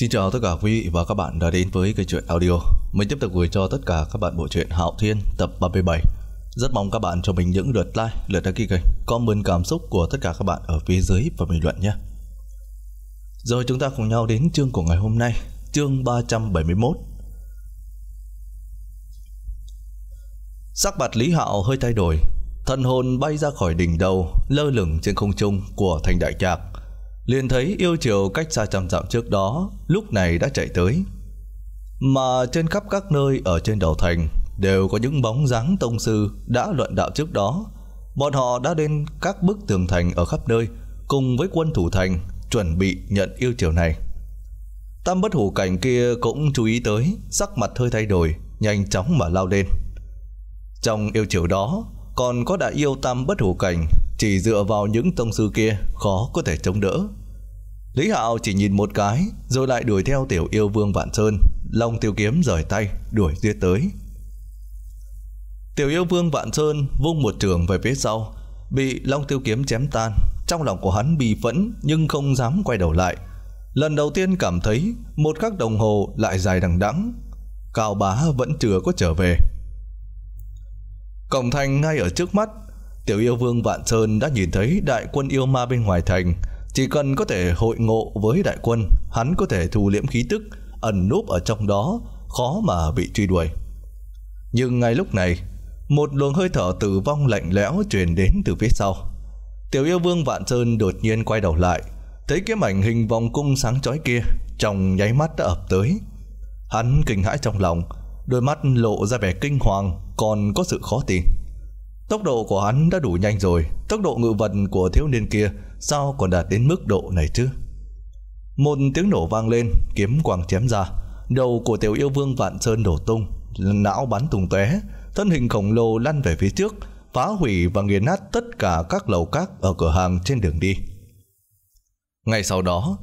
Xin chào tất cả quý vị và các bạn đã đến với kênh truyện audio. Mình tiếp tục gửi cho tất cả các bạn bộ truyện Hạo Thiên tập 37. Rất mong các bạn cho mình những lượt like, lượt đăng ký kênh, comment cảm xúc của tất cả các bạn ở phía dưới và bình luận nhé. Rồi chúng ta cùng nhau đến chương của ngày hôm nay, chương 371. Sắc mặt Lý Hạo hơi thay đổi, thần hồn bay ra khỏi đỉnh đầu, lơ lửng trên không trung của thành đại trạc liền thấy yêu triều cách xa trăm dặm trước đó lúc này đã chạy tới mà trên khắp các nơi ở trên đầu thành đều có những bóng dáng tông sư đã luận đạo trước đó bọn họ đã đến các bức tường thành ở khắp nơi cùng với quân thủ thành chuẩn bị nhận yêu triều này tam bất hủ cảnh kia cũng chú ý tới sắc mặt hơi thay đổi nhanh chóng mà lao lên trong yêu triều đó còn có đại yêu tam bất hủ cảnh chỉ dựa vào những tông sư kia khó có thể chống đỡ. Lý Hạo chỉ nhìn một cái rồi lại đuổi theo tiểu yêu vương Vạn Sơn. Long tiêu kiếm rời tay đuổi giết tới. Tiểu yêu vương Vạn Sơn vung một trường về phía sau bị Long tiêu kiếm chém tan. Trong lòng của hắn bị phẫn nhưng không dám quay đầu lại. Lần đầu tiên cảm thấy một khắc đồng hồ lại dài đằng đẵng. Cao bá vẫn chưa có trở về. Cổng thành ngay ở trước mắt Tiểu yêu vương Vạn Sơn đã nhìn thấy đại quân yêu ma bên ngoài thành. Chỉ cần có thể hội ngộ với đại quân, hắn có thể thu liễm khí tức, ẩn núp ở trong đó, khó mà bị truy đuổi. Nhưng ngay lúc này, một luồng hơi thở tử vong lạnh lẽo truyền đến từ phía sau. Tiểu yêu vương Vạn Sơn đột nhiên quay đầu lại, thấy cái mảnh hình vòng cung sáng chói kia trong nháy mắt đã ập tới. Hắn kinh hãi trong lòng, đôi mắt lộ ra vẻ kinh hoàng còn có sự khó tin. Tốc độ của hắn đã đủ nhanh rồi Tốc độ ngự vật của thiếu niên kia Sao còn đạt đến mức độ này chứ Một tiếng nổ vang lên Kiếm quang chém ra Đầu của tiểu yêu vương Vạn Sơn đổ tung Não bắn tung tóe Thân hình khổng lồ lăn về phía trước Phá hủy và nghiền nát tất cả các lầu các Ở cửa hàng trên đường đi Ngay sau đó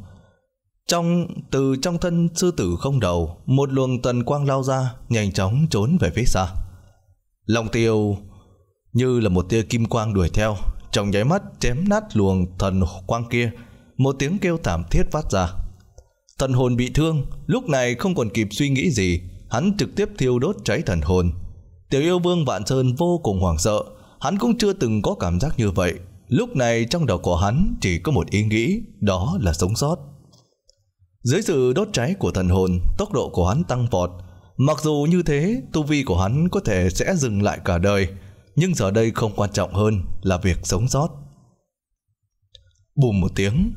trong từ trong thân sư tử không đầu, một luồng tần quang lao ra, nhanh chóng trốn về phía xa. Long Tiêu như là một tia kim quang đuổi theo, trong nháy mắt chém nát luồng thần quang kia, một tiếng kêu thảm thiết phát ra. Thần hồn bị thương, lúc này không còn kịp suy nghĩ gì, hắn trực tiếp thiêu đốt cháy thần hồn. Tiểu yêu vương Vạn Sơn vô cùng hoảng sợ, hắn cũng chưa từng có cảm giác như vậy. Lúc này trong đầu của hắn chỉ có một ý nghĩ, đó là sống sót. Dưới sự đốt cháy của thần hồn, tốc độ của hắn tăng vọt. Mặc dù như thế, tu vi của hắn có thể sẽ dừng lại cả đời – nhưng giờ đây không quan trọng hơn là việc sống sót. Bùm một tiếng,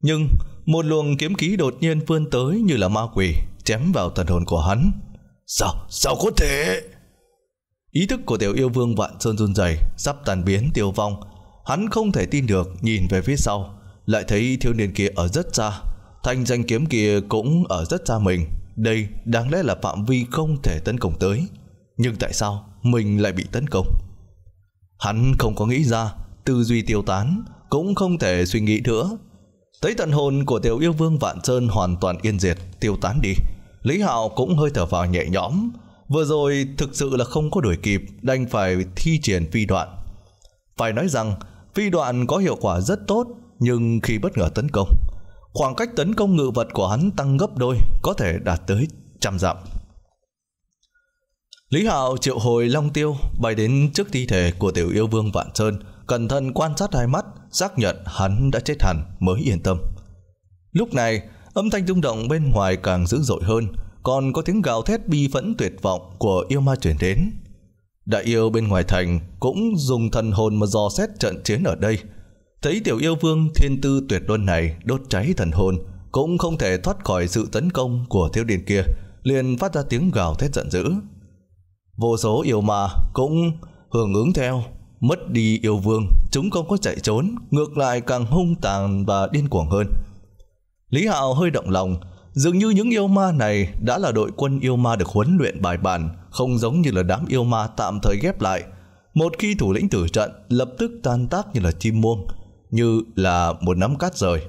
nhưng một luồng kiếm khí đột nhiên vươn tới như là ma quỷ chém vào thần hồn của hắn. Sao, sao có thể? Ý thức của tiểu yêu vương vạn sơn run rẩy sắp tàn biến tiêu vong. Hắn không thể tin được nhìn về phía sau, lại thấy thiếu niên kia ở rất xa, thanh danh kiếm kia cũng ở rất xa mình. Đây đáng lẽ là phạm vi không thể tấn công tới. Nhưng tại sao mình lại bị tấn công. Hắn không có nghĩ ra, tư duy tiêu tán, cũng không thể suy nghĩ nữa. Thấy tận hồn của tiểu yêu vương Vạn Sơn hoàn toàn yên diệt, tiêu tán đi. Lý Hạo cũng hơi thở vào nhẹ nhõm. Vừa rồi thực sự là không có đuổi kịp, đành phải thi triển phi đoạn. Phải nói rằng, phi đoạn có hiệu quả rất tốt, nhưng khi bất ngờ tấn công, khoảng cách tấn công ngự vật của hắn tăng gấp đôi, có thể đạt tới trăm dặm. Lý Hạo triệu hồi Long Tiêu bay đến trước thi thể của tiểu yêu vương Vạn Sơn, cẩn thận quan sát hai mắt, xác nhận hắn đã chết hẳn mới yên tâm. Lúc này, âm thanh rung động bên ngoài càng dữ dội hơn, còn có tiếng gào thét bi phẫn tuyệt vọng của yêu ma truyền đến. Đại yêu bên ngoài thành cũng dùng thần hồn mà dò xét trận chiến ở đây. Thấy tiểu yêu vương thiên tư tuyệt luân này đốt cháy thần hồn, cũng không thể thoát khỏi sự tấn công của thiếu điên kia, liền phát ra tiếng gào thét giận dữ. Vô số yêu ma cũng hưởng ứng theo, mất đi yêu vương, chúng không có chạy trốn, ngược lại càng hung tàn và điên cuồng hơn. Lý Hạo hơi động lòng, dường như những yêu ma này đã là đội quân yêu ma được huấn luyện bài bản, không giống như là đám yêu ma tạm thời ghép lại. Một khi thủ lĩnh tử trận, lập tức tan tác như là chim muông, như là một nắm cát rời.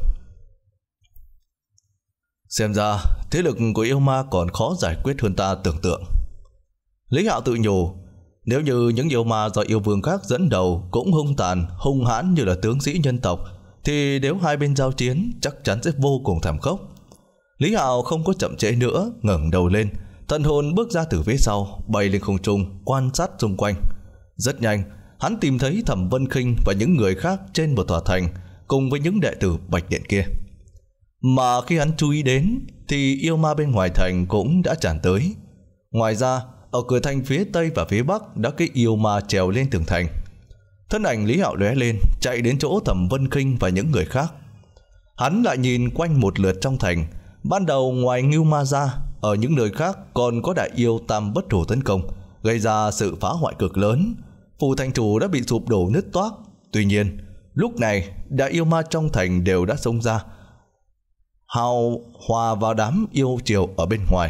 Xem ra, thế lực của yêu ma còn khó giải quyết hơn ta tưởng tượng. Lý Hạo tự nhủ, nếu như những yêu ma do yêu vương khác dẫn đầu cũng hung tàn, hung hãn như là tướng sĩ nhân tộc, thì nếu hai bên giao chiến chắc chắn sẽ vô cùng thảm khốc. Lý Hạo không có chậm trễ nữa, ngẩng đầu lên, thần hồn bước ra từ phía sau, bay lên không trung, quan sát xung quanh. Rất nhanh, hắn tìm thấy Thẩm Vân kinh và những người khác trên một tòa thành, cùng với những đệ tử Bạch Điện kia. Mà khi hắn chú ý đến, thì yêu ma bên ngoài thành cũng đã tràn tới. Ngoài ra, ở cửa thành phía tây và phía bắc đã cái yêu ma trèo lên tường thành. Thân ảnh Lý Hạo lóe lên, chạy đến chỗ Thẩm Vân Kinh và những người khác. Hắn lại nhìn quanh một lượt trong thành, ban đầu ngoài Ngưu Ma ra, ở những nơi khác còn có đại yêu tam bất chủ tấn công, gây ra sự phá hoại cực lớn. Phù thành chủ đã bị sụp đổ nứt toác. Tuy nhiên, lúc này đại yêu ma trong thành đều đã xông ra, hào hòa vào đám yêu triều ở bên ngoài.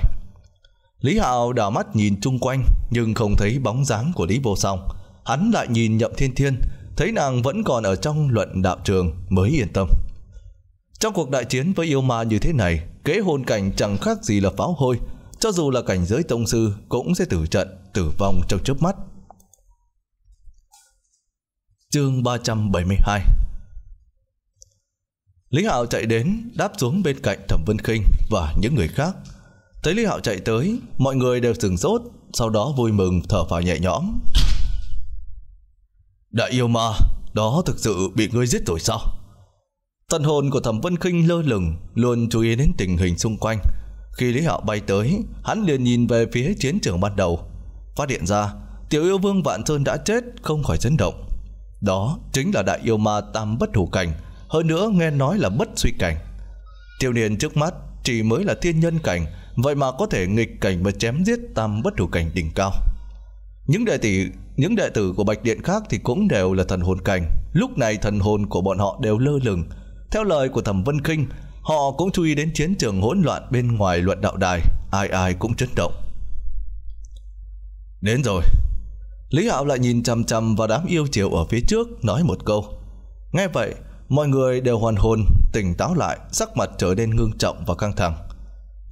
Lý Hạo đảo mắt nhìn chung quanh nhưng không thấy bóng dáng của Lý Vô Song. Hắn lại nhìn Nhậm Thiên Thiên, thấy nàng vẫn còn ở trong luận đạo trường mới yên tâm. Trong cuộc đại chiến với yêu ma như thế này, kế hồn cảnh chẳng khác gì là pháo hôi, cho dù là cảnh giới tông sư cũng sẽ tử trận, tử vong trong chớp mắt. Chương 372 Lý Hạo chạy đến, đáp xuống bên cạnh Thẩm Vân Kinh và những người khác, Thấy Lý Hạo chạy tới, mọi người đều sửng sốt, sau đó vui mừng thở phào nhẹ nhõm. Đại yêu ma, đó thực sự bị ngươi giết rồi sao? Tần hồn của Thẩm Vân Kinh lơ lửng, luôn chú ý đến tình hình xung quanh. Khi Lý Hạo bay tới, hắn liền nhìn về phía chiến trường ban đầu. Phát hiện ra, tiểu yêu vương Vạn Sơn đã chết, không khỏi chấn động. Đó chính là đại yêu ma tam bất thủ cảnh, hơn nữa nghe nói là bất suy cảnh. Tiêu niên trước mắt chỉ mới là thiên nhân cảnh, vậy mà có thể nghịch cảnh và chém giết tam bất thủ cảnh đỉnh cao. Những đệ tử những đệ tử của Bạch Điện khác thì cũng đều là thần hồn cảnh. Lúc này thần hồn của bọn họ đều lơ lửng. Theo lời của Thẩm Vân Kinh, họ cũng chú ý đến chiến trường hỗn loạn bên ngoài luận đạo đài. Ai ai cũng chấn động. Đến rồi. Lý Hạo lại nhìn chằm chằm vào đám yêu chiều ở phía trước nói một câu. Nghe vậy, mọi người đều hoàn hồn, tỉnh táo lại, sắc mặt trở nên ngưng trọng và căng thẳng.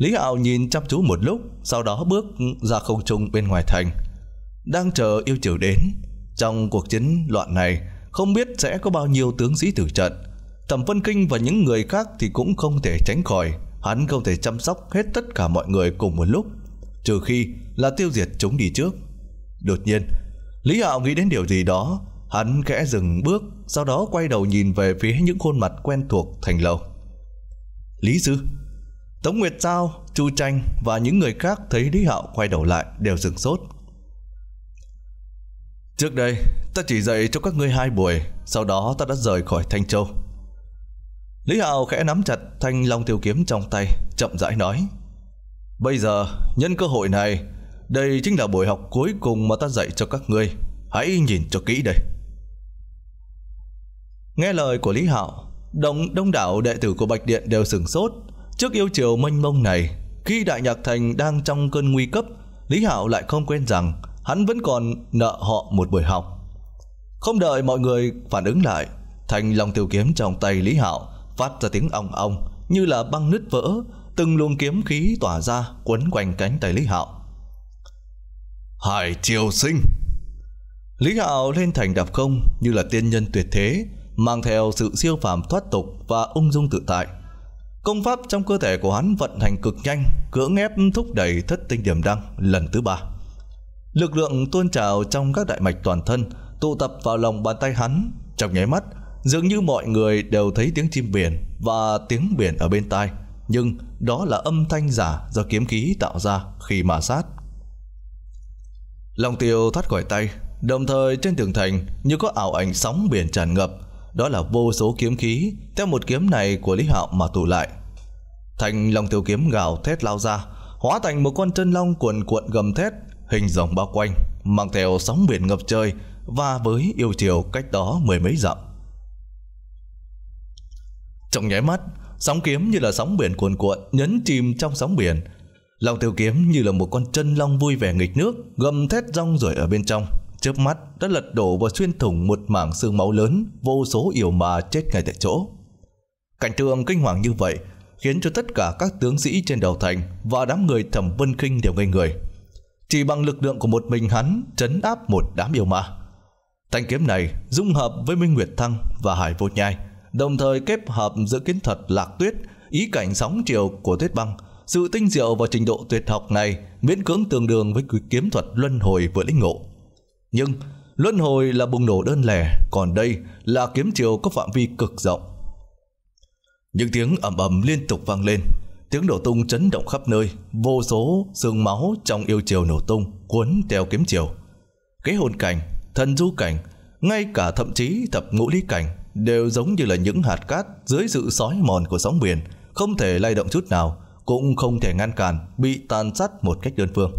Lý Hạo nhìn chăm chú một lúc Sau đó bước ra không trung bên ngoài thành Đang chờ yêu triều đến Trong cuộc chiến loạn này Không biết sẽ có bao nhiêu tướng sĩ tử trận Thẩm Vân Kinh và những người khác Thì cũng không thể tránh khỏi Hắn không thể chăm sóc hết tất cả mọi người cùng một lúc Trừ khi là tiêu diệt chúng đi trước Đột nhiên Lý Hạo nghĩ đến điều gì đó Hắn khẽ dừng bước Sau đó quay đầu nhìn về phía những khuôn mặt quen thuộc thành lầu. Lý Dư. Tống Nguyệt Giao, Chu Tranh và những người khác thấy Lý Hạo quay đầu lại đều dừng sốt. Trước đây, ta chỉ dạy cho các ngươi hai buổi, sau đó ta đã rời khỏi Thanh Châu. Lý Hạo khẽ nắm chặt thanh long tiêu kiếm trong tay, chậm rãi nói. Bây giờ, nhân cơ hội này, đây chính là buổi học cuối cùng mà ta dạy cho các ngươi. Hãy nhìn cho kỹ đây. Nghe lời của Lý Hạo, đông đông đảo đệ tử của Bạch Điện đều sửng sốt, Trước yêu chiều mênh mông này, khi Đại Nhạc Thành đang trong cơn nguy cấp, Lý Hạo lại không quên rằng hắn vẫn còn nợ họ một buổi học. Không đợi mọi người phản ứng lại, thành lòng tiểu kiếm trong tay Lý Hạo phát ra tiếng ong ong như là băng nứt vỡ, từng luồng kiếm khí tỏa ra quấn quanh cánh tay Lý Hạo. Hải triều sinh Lý Hạo lên thành đạp không như là tiên nhân tuyệt thế, mang theo sự siêu phàm thoát tục và ung dung tự tại. Công pháp trong cơ thể của hắn vận hành cực nhanh, cưỡng ép thúc đẩy thất tinh điểm đăng lần thứ ba. Lực lượng tuôn trào trong các đại mạch toàn thân tụ tập vào lòng bàn tay hắn. Trong nháy mắt, dường như mọi người đều thấy tiếng chim biển và tiếng biển ở bên tai. Nhưng đó là âm thanh giả do kiếm khí tạo ra khi mà sát. Lòng tiêu thoát khỏi tay, đồng thời trên tường thành như có ảo ảnh sóng biển tràn ngập, đó là vô số kiếm khí theo một kiếm này của Lý Hạo mà tụ lại. Thành long tiêu kiếm gào thét lao ra, hóa thành một con chân long cuồn cuộn gầm thét, hình rồng bao quanh, mang theo sóng biển ngập trời và với yêu chiều cách đó mười mấy dặm. Trong nháy mắt, sóng kiếm như là sóng biển cuồn cuộn nhấn chìm trong sóng biển. Long tiêu kiếm như là một con chân long vui vẻ nghịch nước, gầm thét rong rồi ở bên trong, chớp mắt đã lật đổ và xuyên thủng một mảng xương máu lớn, vô số yểu mà chết ngay tại chỗ. Cảnh tượng kinh hoàng như vậy khiến cho tất cả các tướng sĩ trên đầu thành và đám người thẩm vân kinh đều ngây người. Chỉ bằng lực lượng của một mình hắn chấn áp một đám yêu ma. Thanh kiếm này dung hợp với Minh Nguyệt Thăng và Hải Vô Nhai, đồng thời kết hợp giữa kiến thuật lạc tuyết, ý cảnh sóng chiều của tuyết băng, sự tinh diệu và trình độ tuyệt học này miễn cưỡng tương đương với kiếm thuật luân hồi vừa lĩnh ngộ. Nhưng luân hồi là bùng nổ đơn lẻ, còn đây là kiếm chiều có phạm vi cực rộng. Những tiếng ầm ầm liên tục vang lên, tiếng nổ tung chấn động khắp nơi, vô số xương máu trong yêu chiều nổ tung cuốn theo kiếm chiều. Cái hồn cảnh, thần du cảnh, ngay cả thậm chí thập ngũ lý cảnh đều giống như là những hạt cát dưới sự sói mòn của sóng biển, không thể lay động chút nào, cũng không thể ngăn cản bị tàn sát một cách đơn phương.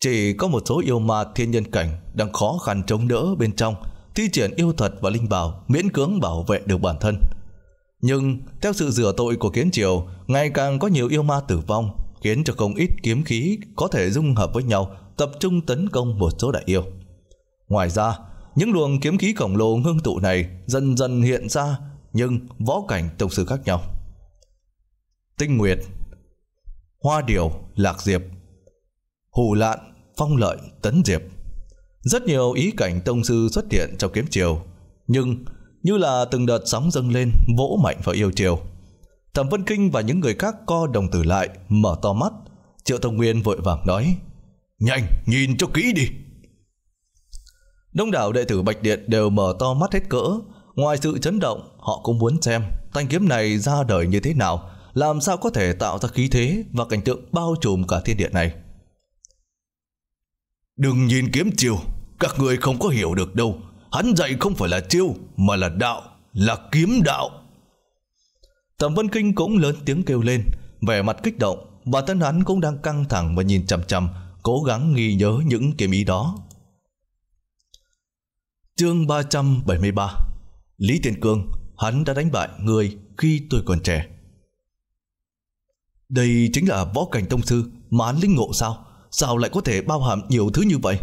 Chỉ có một số yêu ma thiên nhân cảnh đang khó khăn chống đỡ bên trong, thi triển yêu thuật và linh bảo miễn cưỡng bảo vệ được bản thân. Nhưng theo sự rửa tội của kiến triều, ngày càng có nhiều yêu ma tử vong, khiến cho không ít kiếm khí có thể dung hợp với nhau, tập trung tấn công một số đại yêu. Ngoài ra, những luồng kiếm khí khổng lồ ngưng tụ này dần dần hiện ra, nhưng võ cảnh tộc sự khác nhau. Tinh Nguyệt Hoa Điều, Lạc Diệp Hù Lạn, Phong Lợi, Tấn Diệp. Rất nhiều ý cảnh tông sư xuất hiện trong kiếm chiều, nhưng như là từng đợt sóng dâng lên vỗ mạnh vào yêu chiều. Thẩm Vân Kinh và những người khác co đồng tử lại, mở to mắt. Triệu Tông Nguyên vội vàng nói, Nhanh, nhìn cho kỹ đi. Đông đảo đệ tử Bạch Điện đều mở to mắt hết cỡ. Ngoài sự chấn động, họ cũng muốn xem thanh kiếm này ra đời như thế nào, làm sao có thể tạo ra khí thế và cảnh tượng bao trùm cả thiên địa này. Đừng nhìn kiếm chiêu Các người không có hiểu được đâu Hắn dạy không phải là chiêu Mà là đạo Là kiếm đạo Tầm Vân Kinh cũng lớn tiếng kêu lên Vẻ mặt kích động Bản thân hắn cũng đang căng thẳng và nhìn chằm chằm Cố gắng ghi nhớ những kiếm ý đó Chương 373 Lý Tiền Cương Hắn đã đánh bại người khi tôi còn trẻ Đây chính là võ cảnh tông sư Mà hắn linh ngộ sao Sao lại có thể bao hàm nhiều thứ như vậy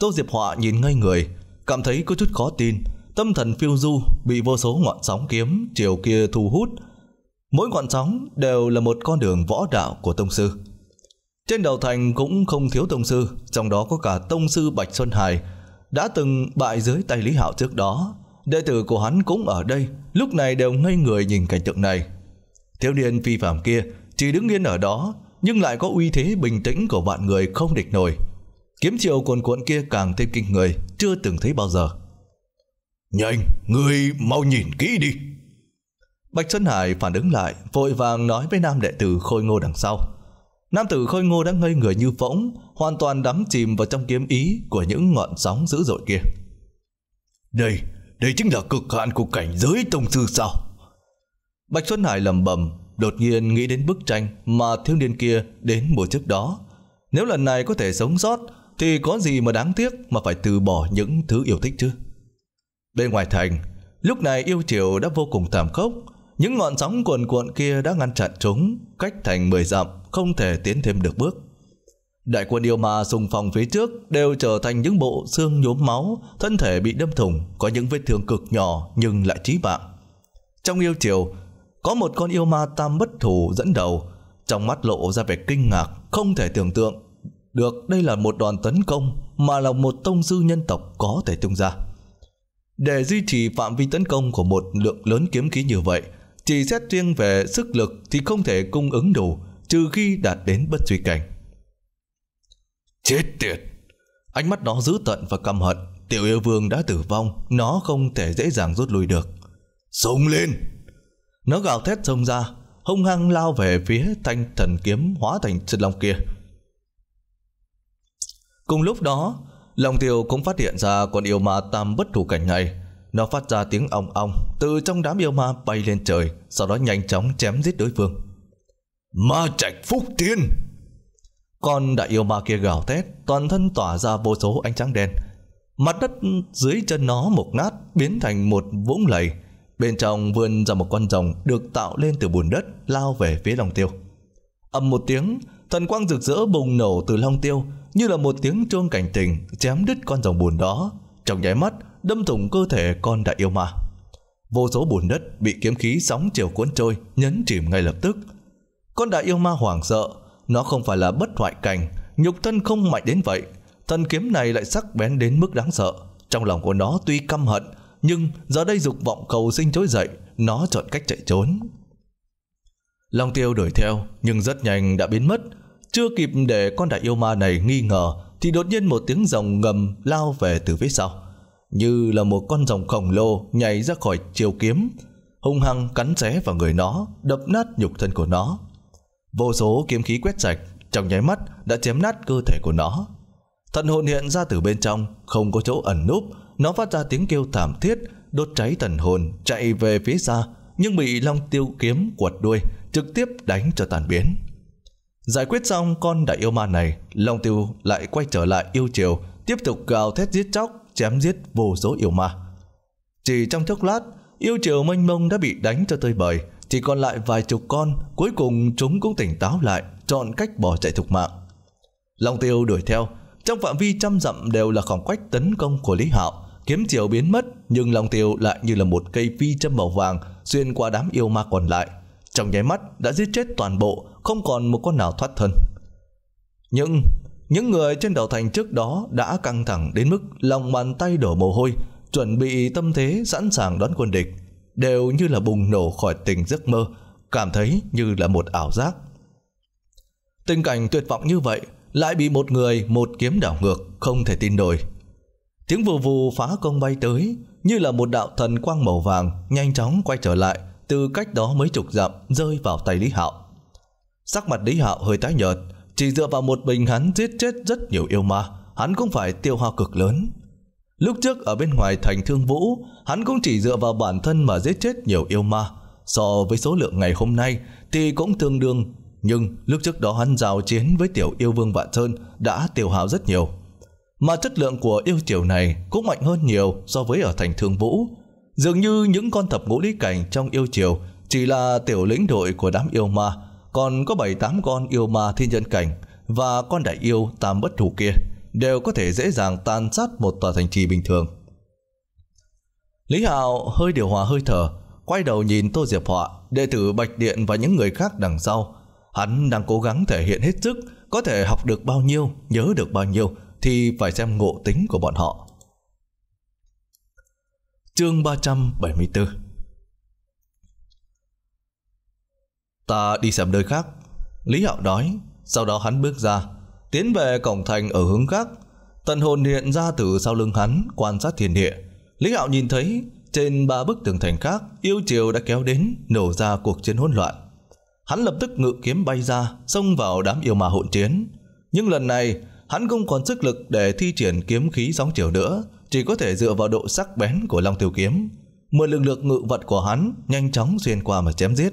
Tô Diệp Họa nhìn ngay người Cảm thấy có chút khó tin Tâm thần phiêu du bị vô số ngọn sóng kiếm Chiều kia thu hút Mỗi ngọn sóng đều là một con đường võ đạo của tông sư Trên đầu thành cũng không thiếu tông sư Trong đó có cả tông sư Bạch Xuân Hải Đã từng bại dưới tay Lý Hạo trước đó Đệ tử của hắn cũng ở đây Lúc này đều ngây người nhìn cảnh tượng này Thiếu niên phi phạm kia Chỉ đứng yên ở đó nhưng lại có uy thế bình tĩnh của vạn người không địch nổi. Kiếm chiều cuồn cuộn kia càng thêm kinh người, chưa từng thấy bao giờ. Nhanh, người mau nhìn kỹ đi. Bạch Xuân Hải phản ứng lại, vội vàng nói với nam đệ tử khôi ngô đằng sau. Nam tử khôi ngô đã ngây người như phỗng, hoàn toàn đắm chìm vào trong kiếm ý của những ngọn sóng dữ dội kia. Đây, đây chính là cực hạn của cảnh giới tông sư sao? Bạch Xuân Hải lầm bầm, đột nhiên nghĩ đến bức tranh mà thiếu niên kia đến mùa trước đó. Nếu lần này có thể sống sót thì có gì mà đáng tiếc mà phải từ bỏ những thứ yêu thích chứ? Bên ngoài thành, lúc này yêu triều đã vô cùng thảm khốc. Những ngọn sóng cuồn cuộn kia đã ngăn chặn chúng, cách thành mười dặm, không thể tiến thêm được bước. Đại quân yêu ma xung phong phía trước đều trở thành những bộ xương nhốm máu, thân thể bị đâm thủng, có những vết thương cực nhỏ nhưng lại chí mạng. Trong yêu triều. Có một con yêu ma tam bất thủ dẫn đầu, trong mắt lộ ra vẻ kinh ngạc, không thể tưởng tượng được đây là một đoàn tấn công mà là một tông sư nhân tộc có thể tung ra. Để duy trì phạm vi tấn công của một lượng lớn kiếm khí như vậy, chỉ xét riêng về sức lực thì không thể cung ứng đủ trừ khi đạt đến bất suy cảnh. Chết tiệt! Ánh mắt nó dữ tận và căm hận, tiểu yêu vương đã tử vong, nó không thể dễ dàng rút lui được. Sống lên! Nó gào thét xông ra, hung hăng lao về phía thanh thần kiếm hóa thành chân long kia. Cùng lúc đó, Long Tiêu cũng phát hiện ra con yêu ma tam bất thủ cảnh này. Nó phát ra tiếng ong ong từ trong đám yêu ma bay lên trời, sau đó nhanh chóng chém giết đối phương. Ma trạch phúc tiên! Con đại yêu ma kia gào thét, toàn thân tỏa ra vô số ánh trắng đen. Mặt đất dưới chân nó mục nát biến thành một vũng lầy Bên trong vươn ra một con rồng được tạo lên từ bùn đất lao về phía Long Tiêu. Ầm một tiếng, thần quang rực rỡ bùng nổ từ Long Tiêu như là một tiếng chuông cảnh tình chém đứt con rồng bùn đó. Trong nháy mắt, đâm thủng cơ thể con đại yêu ma. Vô số bùn đất bị kiếm khí sóng chiều cuốn trôi, nhấn chìm ngay lập tức. Con đại yêu ma hoảng sợ, nó không phải là bất hoại cảnh, nhục thân không mạnh đến vậy. Thần kiếm này lại sắc bén đến mức đáng sợ. Trong lòng của nó tuy căm hận, nhưng giờ đây dục vọng cầu sinh trỗi dậy, nó chọn cách chạy trốn. Long tiêu đuổi theo, nhưng rất nhanh đã biến mất. Chưa kịp để con đại yêu ma này nghi ngờ, thì đột nhiên một tiếng rồng ngầm lao về từ phía sau. Như là một con rồng khổng lồ nhảy ra khỏi chiều kiếm, hung hăng cắn xé vào người nó, đập nát nhục thân của nó. Vô số kiếm khí quét sạch, trong nháy mắt đã chém nát cơ thể của nó. Thần hồn hiện ra từ bên trong, không có chỗ ẩn núp, nó phát ra tiếng kêu thảm thiết, đốt cháy thần hồn, chạy về phía xa, nhưng bị Long Tiêu kiếm quật đuôi, trực tiếp đánh cho tàn biến. Giải quyết xong con đại yêu ma này, Long Tiêu lại quay trở lại yêu triều, tiếp tục gào thét giết chóc, chém giết vô số yêu ma. Chỉ trong chốc lát, yêu triều mênh mông đã bị đánh cho tơi bời, chỉ còn lại vài chục con, cuối cùng chúng cũng tỉnh táo lại, chọn cách bỏ chạy thục mạng. Long Tiêu đuổi theo, trong phạm vi trăm dặm đều là khoảng cách tấn công của Lý Hạo, kiếm chiều biến mất nhưng lòng Tiêu lại như là một cây phi châm màu vàng xuyên qua đám yêu ma còn lại. Trong nháy mắt đã giết chết toàn bộ, không còn một con nào thoát thân. Nhưng những người trên đầu thành trước đó đã căng thẳng đến mức lòng bàn tay đổ mồ hôi, chuẩn bị tâm thế sẵn sàng đón quân địch, đều như là bùng nổ khỏi tình giấc mơ, cảm thấy như là một ảo giác. Tình cảnh tuyệt vọng như vậy lại bị một người một kiếm đảo ngược, không thể tin nổi. Tiếng vù vù phá công bay tới, như là một đạo thần quang màu vàng nhanh chóng quay trở lại, từ cách đó mấy chục dặm rơi vào tay Lý Hạo. Sắc mặt Lý Hạo hơi tái nhợt, chỉ dựa vào một mình hắn giết chết rất nhiều yêu ma, hắn cũng phải tiêu hao cực lớn. Lúc trước ở bên ngoài thành Thương Vũ, hắn cũng chỉ dựa vào bản thân mà giết chết nhiều yêu ma, so với số lượng ngày hôm nay thì cũng tương đương nhưng lúc trước đó hắn giao chiến với tiểu yêu vương Vạn Sơn đã tiêu hao rất nhiều. Mà chất lượng của yêu triều này cũng mạnh hơn nhiều so với ở thành thương vũ. Dường như những con thập ngũ lý cảnh trong yêu triều chỉ là tiểu lĩnh đội của đám yêu ma, còn có 7-8 con yêu ma thiên nhân cảnh và con đại yêu tam bất thủ kia đều có thể dễ dàng tàn sát một tòa thành trì bình thường. Lý hào hơi điều hòa hơi thở, quay đầu nhìn Tô Diệp Họa, đệ tử Bạch Điện và những người khác đằng sau, Hắn đang cố gắng thể hiện hết sức, có thể học được bao nhiêu, nhớ được bao nhiêu thì phải xem ngộ tính của bọn họ. Chương 374 Ta đi xem nơi khác. Lý Hạo nói, sau đó hắn bước ra, tiến về cổng thành ở hướng khác. Tần hồn hiện ra từ sau lưng hắn, quan sát thiên địa. Lý Hạo nhìn thấy trên ba bức tường thành khác, yêu triều đã kéo đến, nổ ra cuộc chiến hỗn loạn. Hắn lập tức ngự kiếm bay ra, xông vào đám yêu ma hỗn chiến. Nhưng lần này, hắn không còn sức lực để thi triển kiếm khí sóng chiều nữa, chỉ có thể dựa vào độ sắc bén của Long Tiêu Kiếm. mười lực lượng ngự vật của hắn nhanh chóng xuyên qua mà chém giết.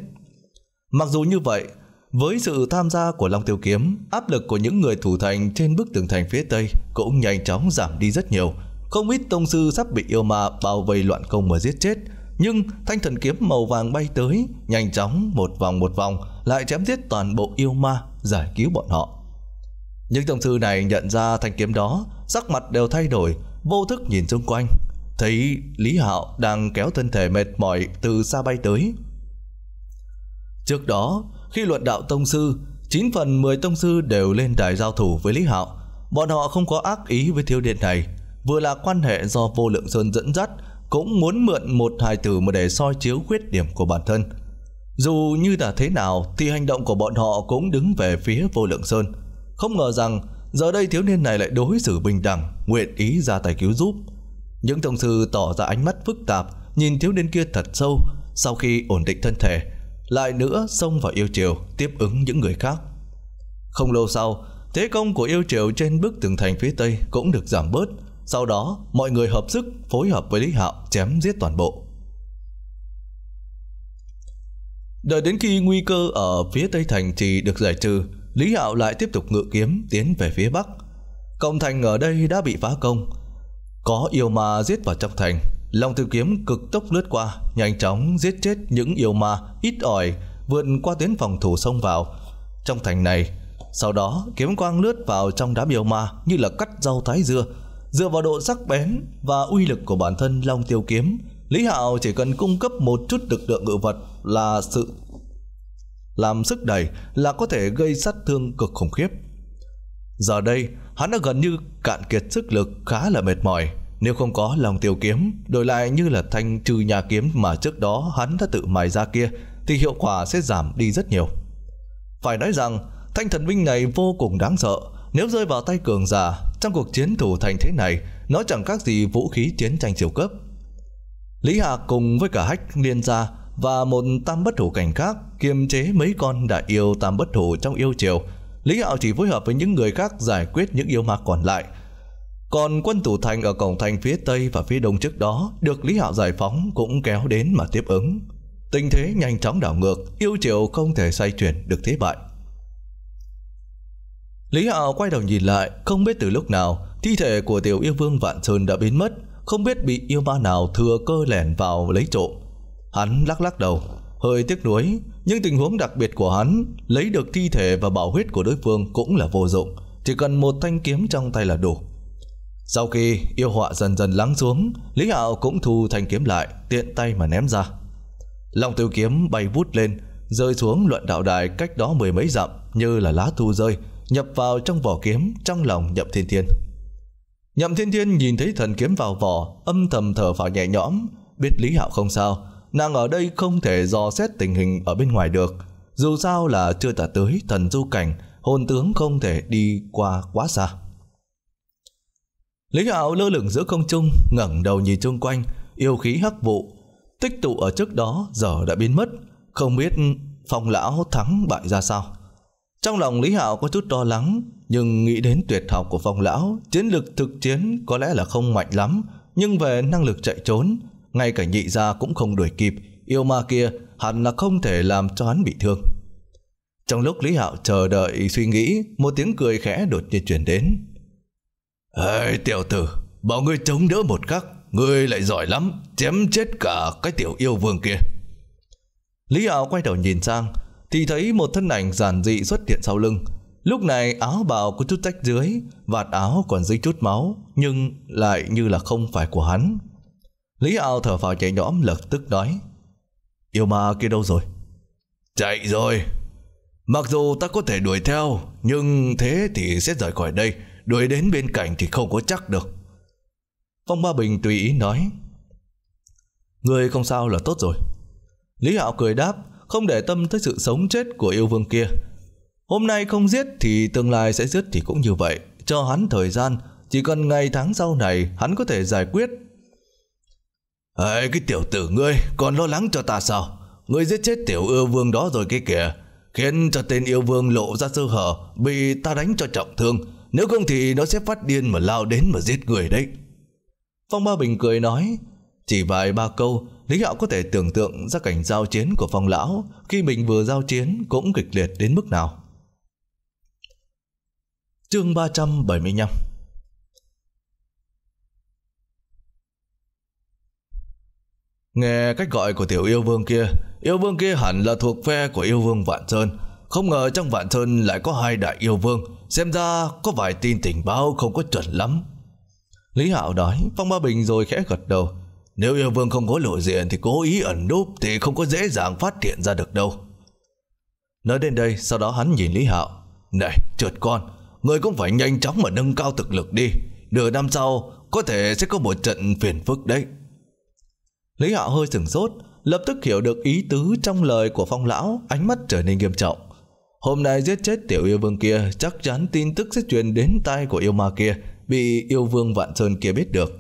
Mặc dù như vậy, với sự tham gia của Long Tiêu Kiếm, áp lực của những người thủ thành trên bức tường thành phía Tây cũng nhanh chóng giảm đi rất nhiều. Không ít tông sư sắp bị yêu ma bao vây loạn công mà giết chết – nhưng thanh thần kiếm màu vàng bay tới, nhanh chóng một vòng một vòng, lại chém giết toàn bộ yêu ma, giải cứu bọn họ. Những tổng sư này nhận ra thanh kiếm đó, sắc mặt đều thay đổi, vô thức nhìn xung quanh. Thấy Lý Hạo đang kéo thân thể mệt mỏi từ xa bay tới. Trước đó, khi luận đạo tông sư, 9 phần 10 tông sư đều lên đài giao thủ với Lý Hạo. Bọn họ không có ác ý với thiếu điện này, vừa là quan hệ do vô lượng sơn dẫn dắt, cũng muốn mượn một hài tử mà để soi chiếu khuyết điểm của bản thân. Dù như là thế nào thì hành động của bọn họ cũng đứng về phía vô lượng sơn. Không ngờ rằng giờ đây thiếu niên này lại đối xử bình đẳng, nguyện ý ra tay cứu giúp. Những thông sư tỏ ra ánh mắt phức tạp, nhìn thiếu niên kia thật sâu, sau khi ổn định thân thể, lại nữa xông vào yêu triều tiếp ứng những người khác. Không lâu sau, thế công của yêu triều trên bức tường thành phía tây cũng được giảm bớt, sau đó, mọi người hợp sức phối hợp với Lý Hạo chém giết toàn bộ. Đợi đến khi nguy cơ ở phía Tây Thành thì được giải trừ, Lý Hạo lại tiếp tục ngự kiếm tiến về phía Bắc. Công thành ở đây đã bị phá công. Có yêu ma giết vào trong thành, Long Tiêu Kiếm cực tốc lướt qua, nhanh chóng giết chết những yêu ma ít ỏi vượt qua tuyến phòng thủ xông vào trong thành này. Sau đó, kiếm quang lướt vào trong đám yêu ma như là cắt rau thái dưa, Dựa vào độ sắc bén và uy lực của bản thân Long Tiêu Kiếm, Lý Hạo chỉ cần cung cấp một chút lực lượng ngự vật là sự làm sức đẩy là có thể gây sát thương cực khủng khiếp. Giờ đây, hắn đã gần như cạn kiệt sức lực khá là mệt mỏi. Nếu không có lòng tiêu kiếm, đổi lại như là thanh trừ nhà kiếm mà trước đó hắn đã tự mài ra kia, thì hiệu quả sẽ giảm đi rất nhiều. Phải nói rằng, thanh thần binh này vô cùng đáng sợ. Nếu rơi vào tay cường giả, trong cuộc chiến thủ thành thế này Nó chẳng khác gì vũ khí chiến tranh siêu cấp Lý Hạ cùng với cả hách liên gia Và một tam bất thủ cảnh khác Kiềm chế mấy con đại yêu tam bất thủ trong yêu triều. Lý Hạo chỉ phối hợp với những người khác giải quyết những yêu ma còn lại. Còn quân thủ thành ở cổng thành phía tây và phía đông trước đó được Lý Hạo giải phóng cũng kéo đến mà tiếp ứng. Tình thế nhanh chóng đảo ngược, yêu triều không thể xoay chuyển được thế bại. Lý Hạo quay đầu nhìn lại, không biết từ lúc nào, thi thể của tiểu yêu vương Vạn Sơn đã biến mất, không biết bị yêu ma nào thừa cơ lẻn vào lấy trộm. Hắn lắc lắc đầu, hơi tiếc nuối, nhưng tình huống đặc biệt của hắn, lấy được thi thể và bảo huyết của đối phương cũng là vô dụng, chỉ cần một thanh kiếm trong tay là đủ. Sau khi yêu họa dần dần lắng xuống, Lý Hạo cũng thu thanh kiếm lại, tiện tay mà ném ra. Long tiêu kiếm bay vút lên, rơi xuống luận đạo đài cách đó mười mấy dặm như là lá thu rơi, nhập vào trong vỏ kiếm trong lòng Nhậm Thiên Thiên. Nhậm Thiên Thiên nhìn thấy thần kiếm vào vỏ, âm thầm thở phào nhẹ nhõm, biết Lý Hạo không sao, nàng ở đây không thể dò xét tình hình ở bên ngoài được, dù sao là chưa tả tới thần du cảnh, hồn tướng không thể đi qua quá xa. Lý Hạo lơ lửng giữa không trung, ngẩng đầu nhìn chung quanh, yêu khí hắc vụ tích tụ ở trước đó giờ đã biến mất, không biết phong lão thắng bại ra sao. Trong lòng Lý Hạo có chút lo lắng, nhưng nghĩ đến tuyệt học của phong lão, chiến lực thực chiến có lẽ là không mạnh lắm, nhưng về năng lực chạy trốn, ngay cả nhị gia cũng không đuổi kịp, yêu ma kia hẳn là không thể làm cho hắn bị thương. Trong lúc Lý Hạo chờ đợi suy nghĩ, một tiếng cười khẽ đột nhiên truyền đến. Ê, tiểu tử, bảo ngươi chống đỡ một khắc, ngươi lại giỏi lắm, chém chết cả cái tiểu yêu vương kia. Lý Hạo quay đầu nhìn sang, thì thấy một thân ảnh giản dị xuất hiện sau lưng. Lúc này áo bào có chút rách dưới, vạt áo còn dính chút máu, nhưng lại như là không phải của hắn. Lý Ao thở phào chạy nhõm lập tức nói, Yêu ma kia đâu rồi? Chạy rồi. Mặc dù ta có thể đuổi theo, nhưng thế thì sẽ rời khỏi đây, đuổi đến bên cạnh thì không có chắc được. Phong Ba Bình tùy ý nói, Người không sao là tốt rồi. Lý Hạo cười đáp không để tâm tới sự sống chết của yêu vương kia. Hôm nay không giết thì tương lai sẽ giết thì cũng như vậy, cho hắn thời gian, chỉ cần ngày tháng sau này hắn có thể giải quyết. Ê, cái tiểu tử ngươi còn lo lắng cho ta sao? Ngươi giết chết tiểu yêu vương đó rồi kia kìa, khiến cho tên yêu vương lộ ra sơ hở, bị ta đánh cho trọng thương, nếu không thì nó sẽ phát điên mà lao đến mà giết người đấy. Phong Ba Bình cười nói, chỉ vài ba câu Lý Hạo có thể tưởng tượng ra cảnh giao chiến của phong lão khi mình vừa giao chiến cũng kịch liệt đến mức nào. Chương 375 Nghe cách gọi của tiểu yêu vương kia, yêu vương kia hẳn là thuộc phe của yêu vương Vạn Sơn. Không ngờ trong Vạn Sơn lại có hai đại yêu vương, xem ra có vài tin tình báo không có chuẩn lắm. Lý Hạo nói, Phong Ba Bình rồi khẽ gật đầu, nếu yêu vương không có lộ diện thì cố ý ẩn núp thì không có dễ dàng phát hiện ra được đâu. Nói đến đây, sau đó hắn nhìn Lý Hạo. Này, trượt con, người cũng phải nhanh chóng mà nâng cao thực lực đi. Nửa năm sau, có thể sẽ có một trận phiền phức đấy. Lý Hạo hơi sửng sốt, lập tức hiểu được ý tứ trong lời của phong lão, ánh mắt trở nên nghiêm trọng. Hôm nay giết chết tiểu yêu vương kia, chắc chắn tin tức sẽ truyền đến tai của yêu ma kia, bị yêu vương Vạn Sơn kia biết được.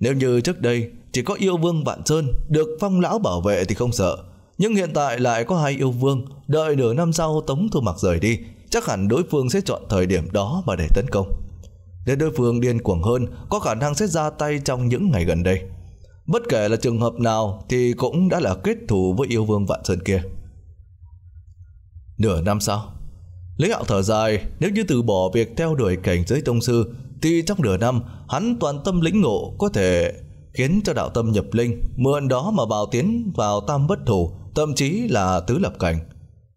Nếu như trước đây, chỉ có yêu vương Vạn Sơn được phong lão bảo vệ thì không sợ. Nhưng hiện tại lại có hai yêu vương, đợi nửa năm sau Tống thu Mặc rời đi, chắc hẳn đối phương sẽ chọn thời điểm đó mà để tấn công. Nếu đối phương điên cuồng hơn, có khả năng sẽ ra tay trong những ngày gần đây. Bất kể là trường hợp nào thì cũng đã là kết thù với yêu vương Vạn Sơn kia. Nửa năm sau, Lý Hạo thở dài, nếu như từ bỏ việc theo đuổi cảnh giới tông sư thì trong nửa năm hắn toàn tâm lĩnh ngộ có thể khiến cho đạo tâm nhập linh, mượn đó mà bào tiến vào tam bất thủ, thậm chí là tứ lập cảnh.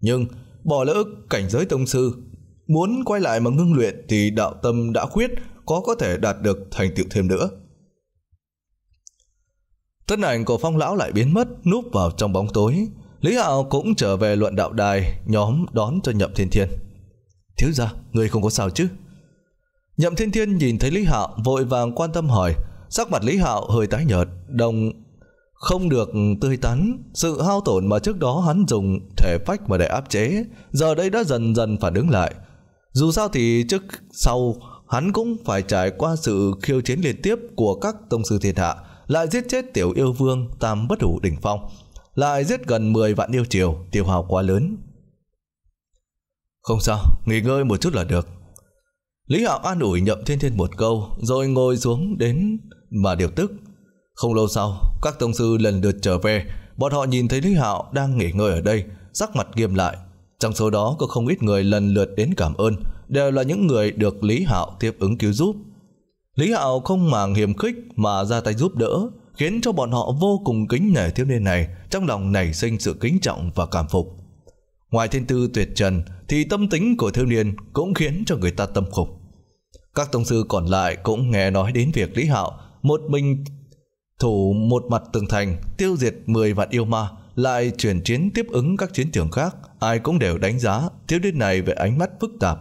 Nhưng bỏ lỡ cảnh giới tông sư, muốn quay lại mà ngưng luyện thì đạo tâm đã khuyết, có có thể đạt được thành tựu thêm nữa. Thân ảnh của phong lão lại biến mất, núp vào trong bóng tối. Lý Hạo cũng trở về luận đạo đài, nhóm đón cho Nhậm Thiên Thiên. Thiếu gia, người không có sao chứ? Nhậm Thiên Thiên nhìn thấy Lý Hạo vội vàng quan tâm hỏi, Sắc mặt Lý Hạo hơi tái nhợt, đồng không được tươi tắn, sự hao tổn mà trước đó hắn dùng thể phách mà để áp chế, giờ đây đã dần dần phản ứng lại. Dù sao thì trước sau hắn cũng phải trải qua sự khiêu chiến liên tiếp của các tông sư thiên hạ, lại giết chết tiểu yêu vương tam bất hủ đỉnh phong, lại giết gần 10 vạn yêu triều, tiêu hào quá lớn. Không sao, nghỉ ngơi một chút là được. Lý Hạo an ủi Nhậm Thiên Thiên một câu, rồi ngồi xuống đến mà điều tức. Không lâu sau, các tông sư lần lượt trở về, bọn họ nhìn thấy Lý Hạo đang nghỉ ngơi ở đây, sắc mặt nghiêm lại. Trong số đó có không ít người lần lượt đến cảm ơn, đều là những người được Lý Hạo tiếp ứng cứu giúp. Lý Hạo không màng hiểm khích mà ra tay giúp đỡ, khiến cho bọn họ vô cùng kính nể thiếu niên này, trong lòng nảy sinh sự kính trọng và cảm phục. Ngoài thiên tư tuyệt trần thì tâm tính của thiếu niên cũng khiến cho người ta tâm phục. Các tông sư còn lại cũng nghe nói đến việc Lý Hạo một mình thủ một mặt tường thành, tiêu diệt 10 vạn yêu ma, lại chuyển chiến tiếp ứng các chiến trường khác, ai cũng đều đánh giá thiếu niên này về ánh mắt phức tạp.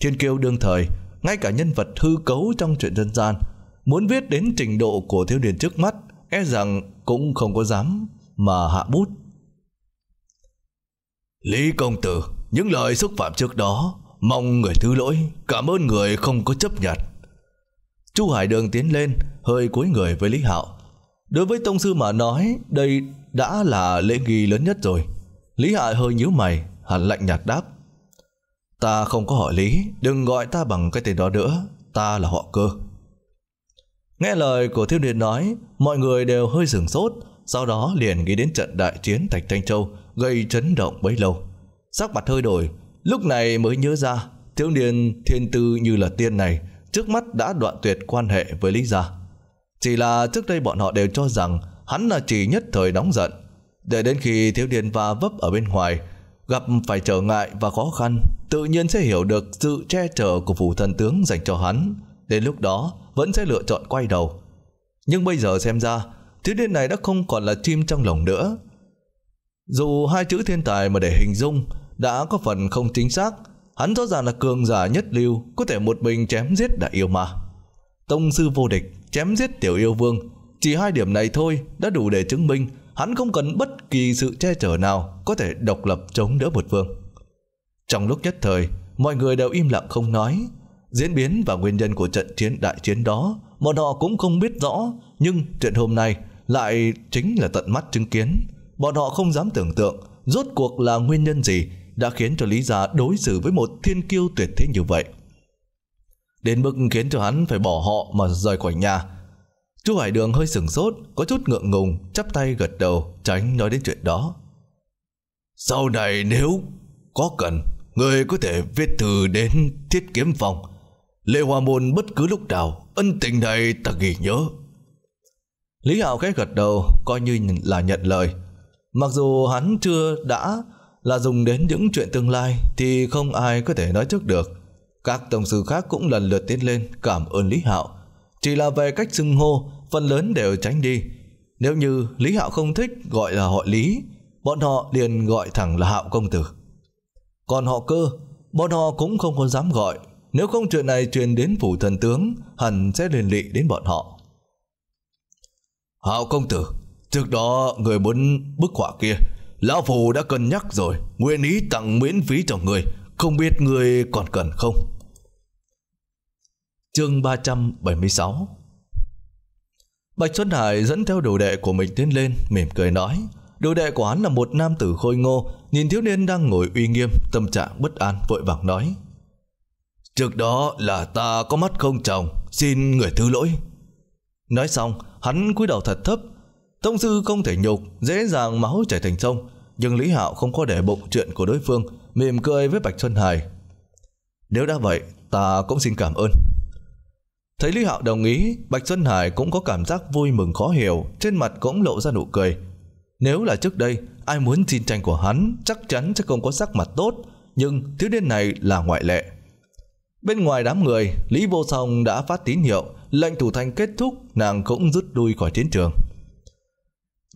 Thiên kiêu đương thời, ngay cả nhân vật hư cấu trong chuyện dân gian, muốn viết đến trình độ của thiếu niên trước mắt, e rằng cũng không có dám mà hạ bút. Lý công tử, những lời xúc phạm trước đó, mong người thứ lỗi, cảm ơn người không có chấp nhận. Chu Hải Đường tiến lên, hơi cúi người với Lý Hạo. Đối với tông sư mà nói, đây đã là lễ nghi lớn nhất rồi. Lý Hạo hơi nhíu mày, hắn lạnh nhạt đáp. Ta không có họ Lý, đừng gọi ta bằng cái tên đó nữa, ta là họ cơ. Nghe lời của thiếu niên nói, mọi người đều hơi sửng sốt, sau đó liền nghĩ đến trận đại chiến Thạch Thanh Châu gây chấn động bấy lâu. Sắc mặt hơi đổi, lúc này mới nhớ ra thiếu niên thiên tư như là tiên này trước mắt đã đoạn tuyệt quan hệ với Lý Gia. Chỉ là trước đây bọn họ đều cho rằng hắn là chỉ nhất thời nóng giận. Để đến khi thiếu niên va vấp ở bên ngoài, gặp phải trở ngại và khó khăn, tự nhiên sẽ hiểu được sự che chở của phủ thần tướng dành cho hắn. Đến lúc đó vẫn sẽ lựa chọn quay đầu. Nhưng bây giờ xem ra, thiếu niên này đã không còn là chim trong lòng nữa. Dù hai chữ thiên tài mà để hình dung đã có phần không chính xác, Hắn rõ ràng là cường giả nhất lưu, có thể một mình chém giết đại yêu ma. Tông sư vô địch, chém giết tiểu yêu vương, chỉ hai điểm này thôi đã đủ để chứng minh hắn không cần bất kỳ sự che chở nào có thể độc lập chống đỡ một vương. Trong lúc nhất thời, mọi người đều im lặng không nói. Diễn biến và nguyên nhân của trận chiến đại chiến đó, bọn họ cũng không biết rõ, nhưng chuyện hôm nay lại chính là tận mắt chứng kiến. Bọn họ không dám tưởng tượng rốt cuộc là nguyên nhân gì đã khiến cho Lý Gia đối xử với một thiên kiêu tuyệt thế như vậy. Đến mức khiến cho hắn phải bỏ họ mà rời khỏi nhà. Chu Hải Đường hơi sừng sốt, có chút ngượng ngùng, chắp tay gật đầu, tránh nói đến chuyện đó. Sau này nếu có cần, người có thể viết thư đến thiết kiếm phòng. Lê Hoa Môn bất cứ lúc nào, ân tình này ta ghi nhớ. Lý Hạo khẽ gật đầu, coi như là nhận lời. Mặc dù hắn chưa đã là dùng đến những chuyện tương lai thì không ai có thể nói trước được. Các tổng sư khác cũng lần lượt tiến lên cảm ơn Lý Hạo. Chỉ là về cách xưng hô, phần lớn đều tránh đi. Nếu như Lý Hạo không thích gọi là họ Lý, bọn họ liền gọi thẳng là Hạo Công Tử. Còn họ cơ, bọn họ cũng không có dám gọi. Nếu không chuyện này truyền đến phủ thần tướng, hẳn sẽ liền lị đến bọn họ. Hạo Công Tử, trước đó người muốn bức họa kia Lão Phù đã cân nhắc rồi Nguyện ý tặng miễn phí cho người Không biết người còn cần không Chương 376 Bạch Xuân Hải dẫn theo đồ đệ của mình tiến lên Mỉm cười nói Đồ đệ của hắn là một nam tử khôi ngô Nhìn thiếu niên đang ngồi uy nghiêm Tâm trạng bất an vội vàng nói Trước đó là ta có mắt không chồng Xin người thứ lỗi Nói xong hắn cúi đầu thật thấp Tông sư không thể nhục, dễ dàng máu chảy thành sông, nhưng Lý Hạo không có để bụng chuyện của đối phương, mỉm cười với Bạch Xuân Hải. Nếu đã vậy, ta cũng xin cảm ơn. Thấy Lý Hạo đồng ý, Bạch Xuân Hải cũng có cảm giác vui mừng khó hiểu, trên mặt cũng lộ ra nụ cười. Nếu là trước đây, ai muốn xin tranh của hắn chắc chắn sẽ không có sắc mặt tốt, nhưng thiếu niên này là ngoại lệ. Bên ngoài đám người, Lý Vô Song đã phát tín hiệu, lệnh thủ thành kết thúc, nàng cũng rút đuôi khỏi chiến trường.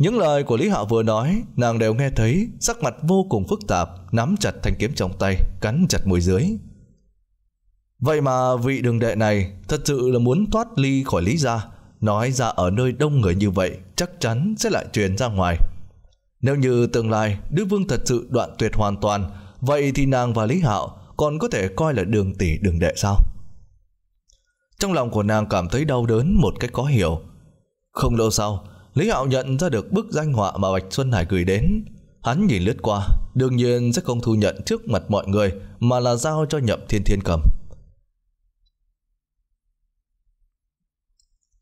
Những lời của Lý Hạo vừa nói, nàng đều nghe thấy, sắc mặt vô cùng phức tạp, nắm chặt thanh kiếm trong tay, cắn chặt môi dưới. Vậy mà vị đường đệ này thật sự là muốn thoát ly khỏi Lý gia, nói ra ở nơi đông người như vậy chắc chắn sẽ lại truyền ra ngoài. Nếu như tương lai Đức Vương thật sự đoạn tuyệt hoàn toàn, vậy thì nàng và Lý Hạo còn có thể coi là đường tỷ đường đệ sao? Trong lòng của nàng cảm thấy đau đớn một cách có hiểu. Không lâu sau, Lý Hạo nhận ra được bức danh họa mà Bạch Xuân Hải gửi đến. Hắn nhìn lướt qua, đương nhiên sẽ không thu nhận trước mặt mọi người mà là giao cho nhậm thiên thiên cầm.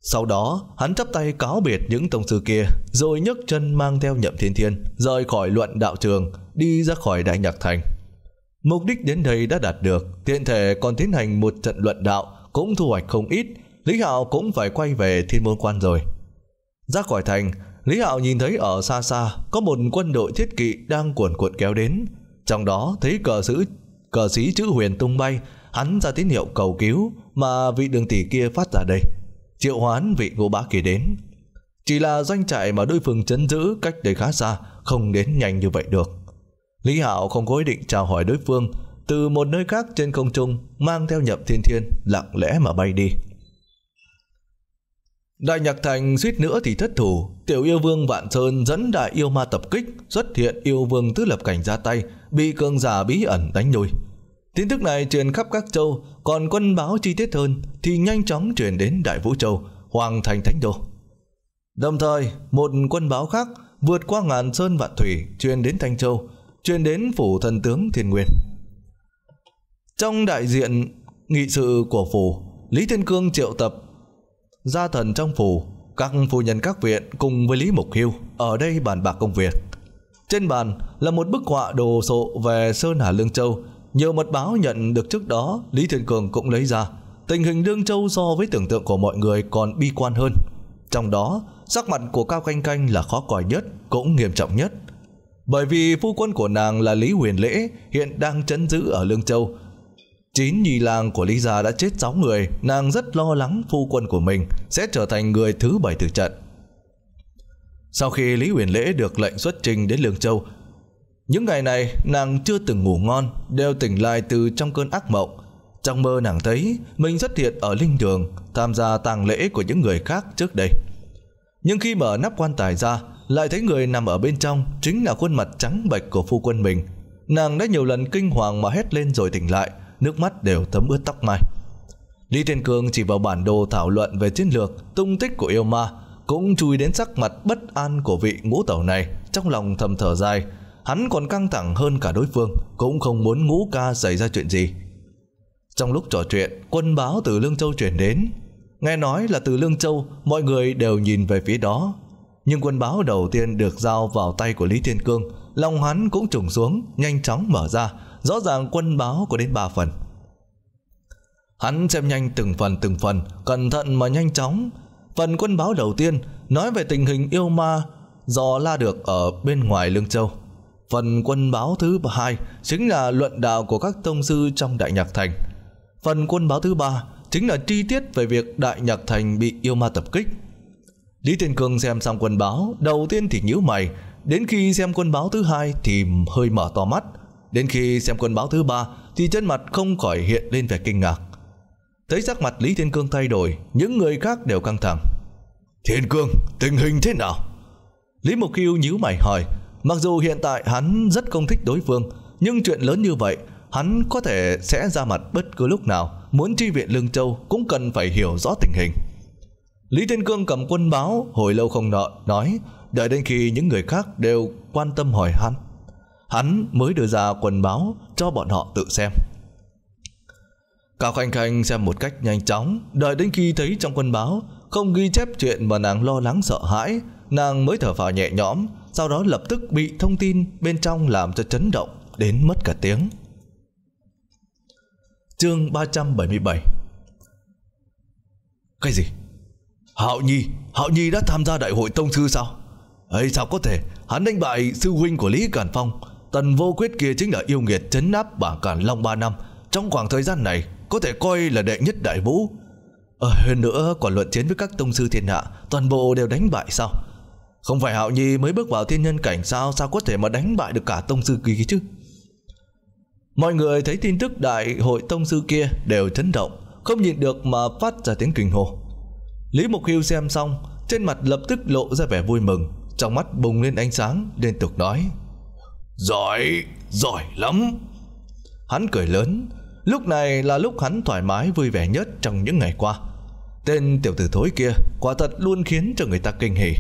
Sau đó, hắn chắp tay cáo biệt những tông sư kia, rồi nhấc chân mang theo nhậm thiên thiên, rời khỏi luận đạo trường, đi ra khỏi đại nhạc thành. Mục đích đến đây đã đạt được, tiện thể còn tiến hành một trận luận đạo, cũng thu hoạch không ít, Lý Hạo cũng phải quay về thiên môn quan rồi. Ra khỏi thành, Lý Hạo nhìn thấy ở xa xa có một quân đội thiết kỵ đang cuồn cuộn kéo đến. Trong đó thấy cờ sĩ, cờ sĩ chữ huyền tung bay, hắn ra tín hiệu cầu cứu mà vị đường tỷ kia phát ra đây. Triệu hoán vị ngô bá kỳ đến. Chỉ là doanh trại mà đối phương chấn giữ cách đây khá xa, không đến nhanh như vậy được. Lý Hạo không có ý định chào hỏi đối phương, từ một nơi khác trên không trung mang theo Nhập thiên thiên lặng lẽ mà bay đi. Đại Nhạc Thành suýt nữa thì thất thủ, tiểu yêu vương Vạn Sơn dẫn đại yêu ma tập kích, xuất hiện yêu vương tứ lập cảnh ra tay, bị cường giả bí ẩn đánh lùi. Tin tức này truyền khắp các châu, còn quân báo chi tiết hơn thì nhanh chóng truyền đến Đại Vũ Châu, Hoàng Thành Thánh Đô. Đồng thời, một quân báo khác vượt qua ngàn sơn vạn thủy truyền đến Thanh Châu, truyền đến phủ thần tướng Thiên Nguyên. Trong đại diện nghị sự của phủ, Lý Thiên Cương triệu tập gia thần trong phủ, các phu nhân các viện cùng với Lý Mục hiu ở đây bàn bạc công việc. Trên bàn là một bức họa đồ sộ về Sơn Hà Lương Châu, nhiều mật báo nhận được trước đó Lý Thiên Cường cũng lấy ra. Tình hình Lương Châu so với tưởng tượng của mọi người còn bi quan hơn. Trong đó, sắc mặt của Cao Canh Canh là khó coi nhất, cũng nghiêm trọng nhất. Bởi vì phu quân của nàng là Lý Huyền Lễ hiện đang chấn giữ ở Lương Châu, Chín nhì lang của Lý Gia đã chết 6 người, nàng rất lo lắng phu quân của mình sẽ trở thành người thứ bảy từ trận. Sau khi Lý Huyền Lễ được lệnh xuất trình đến Lương Châu, những ngày này nàng chưa từng ngủ ngon, đều tỉnh lại từ trong cơn ác mộng. Trong mơ nàng thấy mình xuất hiện ở linh đường, tham gia tang lễ của những người khác trước đây. Nhưng khi mở nắp quan tài ra, lại thấy người nằm ở bên trong chính là khuôn mặt trắng bệch của phu quân mình. Nàng đã nhiều lần kinh hoàng mà hét lên rồi tỉnh lại nước mắt đều thấm ướt tóc mai. Lý Thiên Cương chỉ vào bản đồ thảo luận về chiến lược, tung tích của yêu ma, cũng chui đến sắc mặt bất an của vị ngũ tẩu này, trong lòng thầm thở dài. Hắn còn căng thẳng hơn cả đối phương, cũng không muốn ngũ ca xảy ra chuyện gì. Trong lúc trò chuyện, quân báo từ Lương Châu chuyển đến. Nghe nói là từ Lương Châu, mọi người đều nhìn về phía đó. Nhưng quân báo đầu tiên được giao vào tay của Lý Thiên Cương, lòng hắn cũng trùng xuống, nhanh chóng mở ra, Rõ ràng quân báo có đến ba phần Hắn xem nhanh từng phần từng phần Cẩn thận mà nhanh chóng Phần quân báo đầu tiên Nói về tình hình yêu ma Do la được ở bên ngoài Lương Châu Phần quân báo thứ hai Chính là luận đạo của các tông sư trong Đại Nhạc Thành Phần quân báo thứ ba Chính là chi tiết về việc Đại Nhạc Thành bị yêu ma tập kích Lý Thiên Cương xem xong quân báo Đầu tiên thì nhíu mày Đến khi xem quân báo thứ hai thì hơi mở to mắt Đến khi xem quân báo thứ ba thì trên mặt không khỏi hiện lên vẻ kinh ngạc. Thấy sắc mặt Lý Thiên Cương thay đổi, những người khác đều căng thẳng. Thiên Cương, tình hình thế nào? Lý Mộc Kiêu nhíu mày hỏi, mặc dù hiện tại hắn rất không thích đối phương, nhưng chuyện lớn như vậy, hắn có thể sẽ ra mặt bất cứ lúc nào, muốn tri viện Lương Châu cũng cần phải hiểu rõ tình hình. Lý Thiên Cương cầm quân báo hồi lâu không nợ, nói, đợi đến khi những người khác đều quan tâm hỏi hắn hắn mới đưa ra quần báo cho bọn họ tự xem. Cao Khanh Khanh xem một cách nhanh chóng, đợi đến khi thấy trong quần báo không ghi chép chuyện mà nàng lo lắng sợ hãi, nàng mới thở phào nhẹ nhõm, sau đó lập tức bị thông tin bên trong làm cho chấn động đến mất cả tiếng. Chương 377 Cái gì? Hạo Nhi, Hạo Nhi đã tham gia đại hội tông sư sao? ấy sao có thể, hắn đánh bại sư huynh của Lý Cản Phong, Tần vô quyết kia chính là yêu nghiệt chấn áp bản cản long ba năm Trong khoảng thời gian này Có thể coi là đệ nhất đại vũ Ờ, hơn nữa còn luận chiến với các tông sư thiên hạ Toàn bộ đều đánh bại sao Không phải Hạo Nhi mới bước vào thiên nhân cảnh Sao sao có thể mà đánh bại được cả tông sư kia chứ Mọi người thấy tin tức đại hội tông sư kia Đều chấn động Không nhịn được mà phát ra tiếng kinh hồ Lý Mục Hưu xem xong Trên mặt lập tức lộ ra vẻ vui mừng Trong mắt bùng lên ánh sáng Liên tục nói Giỏi, giỏi lắm Hắn cười lớn Lúc này là lúc hắn thoải mái vui vẻ nhất trong những ngày qua Tên tiểu tử thối kia quả thật luôn khiến cho người ta kinh hỉ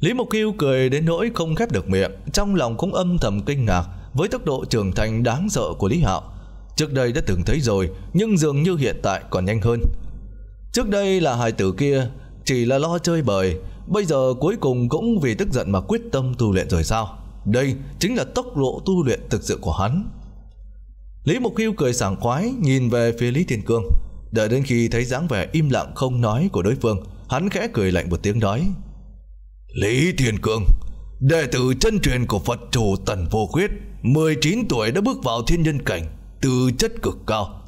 Lý Mộc Kiêu cười đến nỗi không khép được miệng Trong lòng cũng âm thầm kinh ngạc Với tốc độ trưởng thành đáng sợ của Lý Hạo Trước đây đã từng thấy rồi Nhưng dường như hiện tại còn nhanh hơn Trước đây là hài tử kia Chỉ là lo chơi bời Bây giờ cuối cùng cũng vì tức giận mà quyết tâm tu luyện rồi sao đây chính là tốc độ tu luyện thực sự của hắn. Lý Mục Hưu cười sảng khoái nhìn về phía Lý Thiên Cương. Đợi đến khi thấy dáng vẻ im lặng không nói của đối phương, hắn khẽ cười lạnh một tiếng nói. Lý Thiên Cương, đệ tử chân truyền của Phật chủ Tần Vô Khuyết, 19 tuổi đã bước vào thiên nhân cảnh, tư chất cực cao.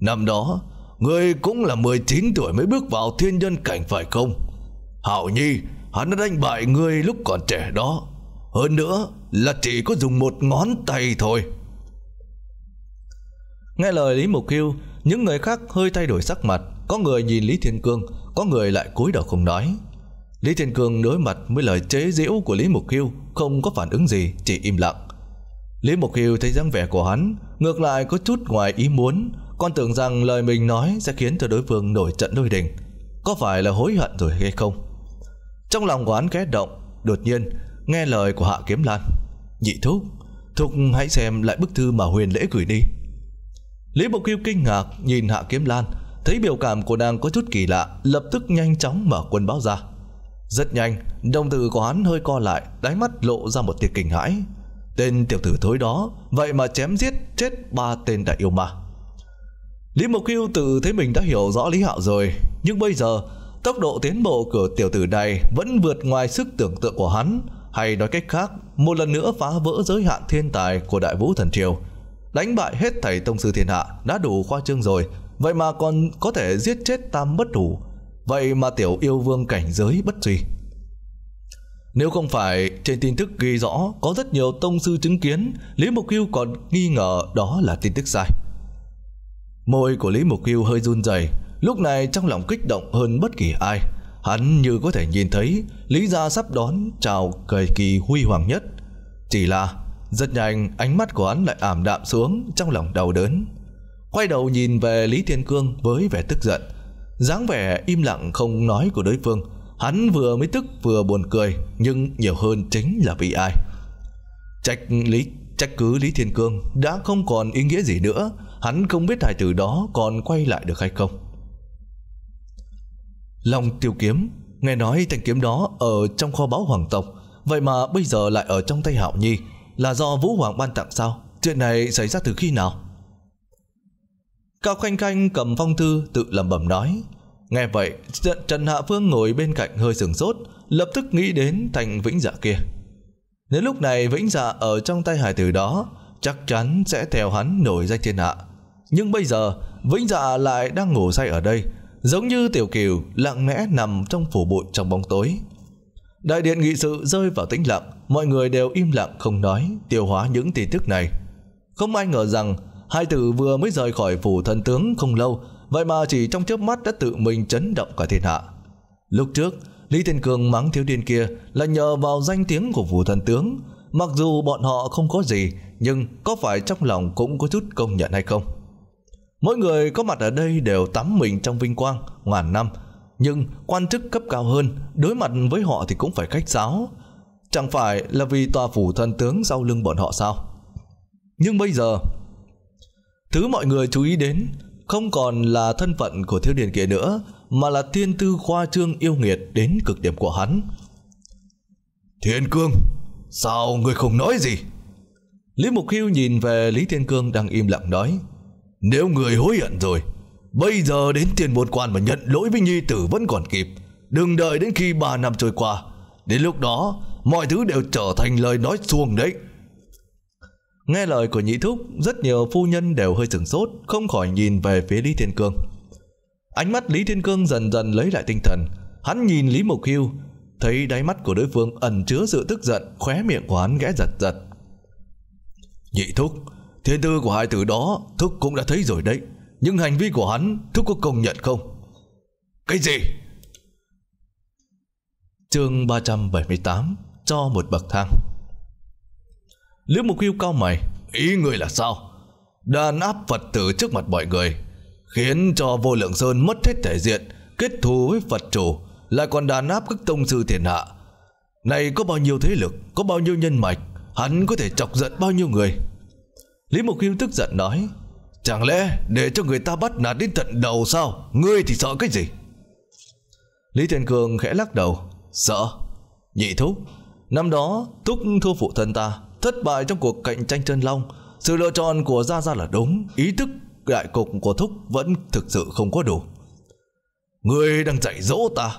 Năm đó, người cũng là 19 tuổi mới bước vào thiên nhân cảnh phải không? Hảo Nhi, hắn đã đánh bại người lúc còn trẻ đó. Hơn nữa là chỉ có dùng một ngón tay thôi. Nghe lời Lý Mục Kiêu, những người khác hơi thay đổi sắc mặt. Có người nhìn Lý Thiên Cương, có người lại cúi đầu không nói. Lý Thiên Cương đối mặt với lời chế giễu của Lý Mục Kiêu, không có phản ứng gì, chỉ im lặng. Lý Mục Kiêu thấy dáng vẻ của hắn, ngược lại có chút ngoài ý muốn, con tưởng rằng lời mình nói sẽ khiến cho đối phương nổi trận đôi đình. Có phải là hối hận rồi hay không? Trong lòng của hắn khẽ động, đột nhiên nghe lời của Hạ Kiếm Lan Nhị thúc Thúc hãy xem lại bức thư mà huyền lễ gửi đi Lý Bộ Kiêu kinh ngạc nhìn Hạ Kiếm Lan Thấy biểu cảm của nàng có chút kỳ lạ Lập tức nhanh chóng mở quần báo ra Rất nhanh Đồng tử của hắn hơi co lại Đáy mắt lộ ra một tia kinh hãi Tên tiểu tử thối đó Vậy mà chém giết chết ba tên đại yêu ma Lý Mộc Kiêu tự thấy mình đã hiểu rõ Lý Hạo rồi Nhưng bây giờ Tốc độ tiến bộ của tiểu tử này Vẫn vượt ngoài sức tưởng tượng của hắn hay nói cách khác, một lần nữa phá vỡ giới hạn thiên tài của Đại Vũ Thần Triều. Đánh bại hết thảy tông sư thiên hạ đã đủ khoa trương rồi, vậy mà còn có thể giết chết tam bất đủ. Vậy mà tiểu yêu vương cảnh giới bất duy. Nếu không phải trên tin tức ghi rõ có rất nhiều tông sư chứng kiến, Lý Mục Hưu còn nghi ngờ đó là tin tức sai. Môi của Lý Mục Hưu hơi run rẩy, lúc này trong lòng kích động hơn bất kỳ ai. Hắn như có thể nhìn thấy Lý Gia sắp đón chào thời kỳ huy hoàng nhất. Chỉ là rất nhanh ánh mắt của hắn lại ảm đạm xuống trong lòng đau đớn. Quay đầu nhìn về Lý Thiên Cương với vẻ tức giận. dáng vẻ im lặng không nói của đối phương. Hắn vừa mới tức vừa buồn cười nhưng nhiều hơn chính là vì ai. Trách Lý trách cứ Lý Thiên Cương đã không còn ý nghĩa gì nữa. Hắn không biết hài tử đó còn quay lại được hay không. Long tiêu kiếm Nghe nói thanh kiếm đó ở trong kho báu hoàng tộc Vậy mà bây giờ lại ở trong tay Hạo Nhi Là do Vũ Hoàng ban tặng sao Chuyện này xảy ra từ khi nào Cao Khanh Khanh cầm phong thư Tự lẩm bẩm nói Nghe vậy Trần Hạ Phương ngồi bên cạnh hơi sừng sốt Lập tức nghĩ đến thành vĩnh dạ kia Nếu lúc này vĩnh dạ ở trong tay hải tử đó Chắc chắn sẽ theo hắn nổi danh thiên hạ Nhưng bây giờ Vĩnh dạ lại đang ngủ say ở đây giống như Tiểu Kiều lặng lẽ nằm trong phủ bụi trong bóng tối. Đại điện nghị sự rơi vào tĩnh lặng, mọi người đều im lặng không nói, tiêu hóa những tin tức này. Không ai ngờ rằng hai tử vừa mới rời khỏi phủ thần tướng không lâu, vậy mà chỉ trong chớp mắt đã tự mình chấn động cả thiên hạ. Lúc trước, Lý Thiên Cường mắng thiếu điên kia là nhờ vào danh tiếng của phủ thần tướng, mặc dù bọn họ không có gì, nhưng có phải trong lòng cũng có chút công nhận hay không? Mỗi người có mặt ở đây đều tắm mình trong vinh quang, ngàn năm. Nhưng quan chức cấp cao hơn, đối mặt với họ thì cũng phải khách sáo. Chẳng phải là vì tòa phủ thần tướng sau lưng bọn họ sao? Nhưng bây giờ, thứ mọi người chú ý đến không còn là thân phận của thiếu điền kia nữa, mà là thiên tư khoa trương yêu nghiệt đến cực điểm của hắn. Thiên Cương, sao người không nói gì? Lý Mục Hưu nhìn về Lý Thiên Cương đang im lặng nói. Nếu người hối hận rồi Bây giờ đến tiền môn quan mà nhận lỗi với nhi tử vẫn còn kịp Đừng đợi đến khi 3 năm trôi qua Đến lúc đó Mọi thứ đều trở thành lời nói xuồng đấy Nghe lời của nhị thúc Rất nhiều phu nhân đều hơi sửng sốt Không khỏi nhìn về phía Lý Thiên Cương Ánh mắt Lý Thiên Cương dần dần lấy lại tinh thần Hắn nhìn Lý Mộc Hưu Thấy đáy mắt của đối phương ẩn chứa sự tức giận Khóe miệng của hắn ghé giật giật Nhị thúc Thế tư của hai tử đó thúc cũng đã thấy rồi đấy Nhưng hành vi của hắn thúc có công nhận không Cái gì Chương 378 Cho một bậc thang Liễu Mục Hiêu cao mày Ý người là sao Đàn áp Phật tử trước mặt mọi người Khiến cho vô lượng sơn mất hết thể diện Kết thù với Phật chủ Lại còn đàn áp các tông sư thiền hạ Này có bao nhiêu thế lực Có bao nhiêu nhân mạch Hắn có thể chọc giận bao nhiêu người Lý Mục Hiêu tức giận nói Chẳng lẽ để cho người ta bắt nạt đến tận đầu sao Ngươi thì sợ cái gì Lý Thiên Cường khẽ lắc đầu Sợ Nhị thúc Năm đó thúc thua phụ thân ta Thất bại trong cuộc cạnh tranh chân long Sự lựa chọn của Gia Gia là đúng Ý thức đại cục của Thúc vẫn thực sự không có đủ Ngươi đang dạy dỗ ta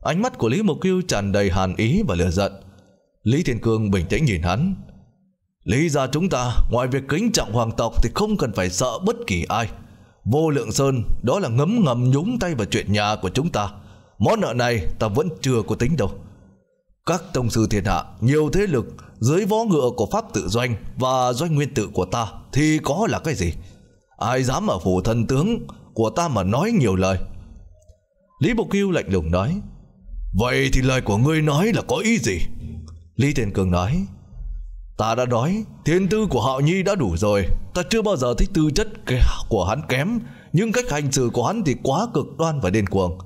Ánh mắt của Lý Mộc Kiêu tràn đầy hàn ý và lửa giận Lý Thiên Cương bình tĩnh nhìn hắn Lý gia chúng ta ngoài việc kính trọng hoàng tộc thì không cần phải sợ bất kỳ ai. Vô lượng sơn đó là ngấm ngầm nhúng tay vào chuyện nhà của chúng ta. Món nợ này ta vẫn chưa có tính đâu. Các tông sư thiên hạ, nhiều thế lực dưới vó ngựa của pháp tự doanh và doanh nguyên tự của ta thì có là cái gì? Ai dám ở phủ thần tướng của ta mà nói nhiều lời? Lý Bộc Kiêu lạnh lùng nói Vậy thì lời của ngươi nói là có ý gì? Lý Thiên Cường nói Ta đã nói thiên tư của Hạo Nhi đã đủ rồi Ta chưa bao giờ thích tư chất của hắn kém Nhưng cách hành xử của hắn thì quá cực đoan và điên cuồng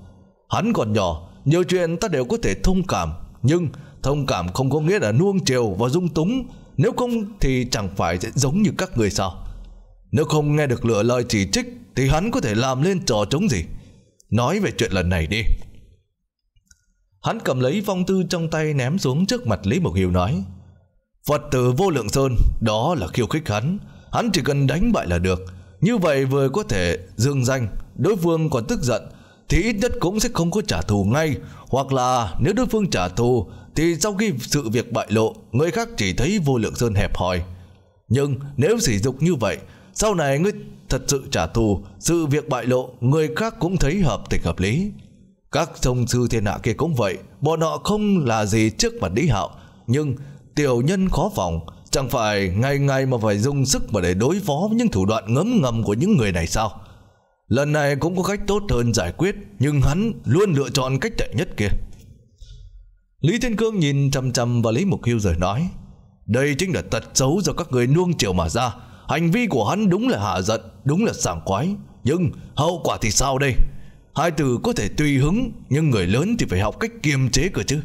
Hắn còn nhỏ Nhiều chuyện ta đều có thể thông cảm Nhưng thông cảm không có nghĩa là nuông chiều và dung túng Nếu không thì chẳng phải sẽ giống như các người sao Nếu không nghe được lựa lời chỉ trích Thì hắn có thể làm lên trò chống gì Nói về chuyện lần này đi Hắn cầm lấy phong tư trong tay ném xuống trước mặt Lý Mộc Hiếu nói Phật tử vô lượng sơn Đó là khiêu khích hắn Hắn chỉ cần đánh bại là được Như vậy vừa có thể dương danh Đối phương còn tức giận Thì ít nhất cũng sẽ không có trả thù ngay Hoặc là nếu đối phương trả thù Thì sau khi sự việc bại lộ Người khác chỉ thấy vô lượng sơn hẹp hòi Nhưng nếu sử dụng như vậy Sau này ngươi thật sự trả thù Sự việc bại lộ Người khác cũng thấy hợp tình hợp lý Các thông sư thiên hạ kia cũng vậy Bọn họ không là gì trước mặt lý hạo Nhưng tiểu nhân khó phòng Chẳng phải ngày ngày mà phải dùng sức mà để đối phó với những thủ đoạn ngấm ngầm của những người này sao Lần này cũng có cách tốt hơn giải quyết Nhưng hắn luôn lựa chọn cách tệ nhất kia Lý Thiên Cương nhìn chằm chằm vào Lý Mục Hưu rồi nói Đây chính là tật xấu do các người nuông chiều mà ra Hành vi của hắn đúng là hạ giận Đúng là sảng quái Nhưng hậu quả thì sao đây Hai từ có thể tùy hứng Nhưng người lớn thì phải học cách kiềm chế cơ chứ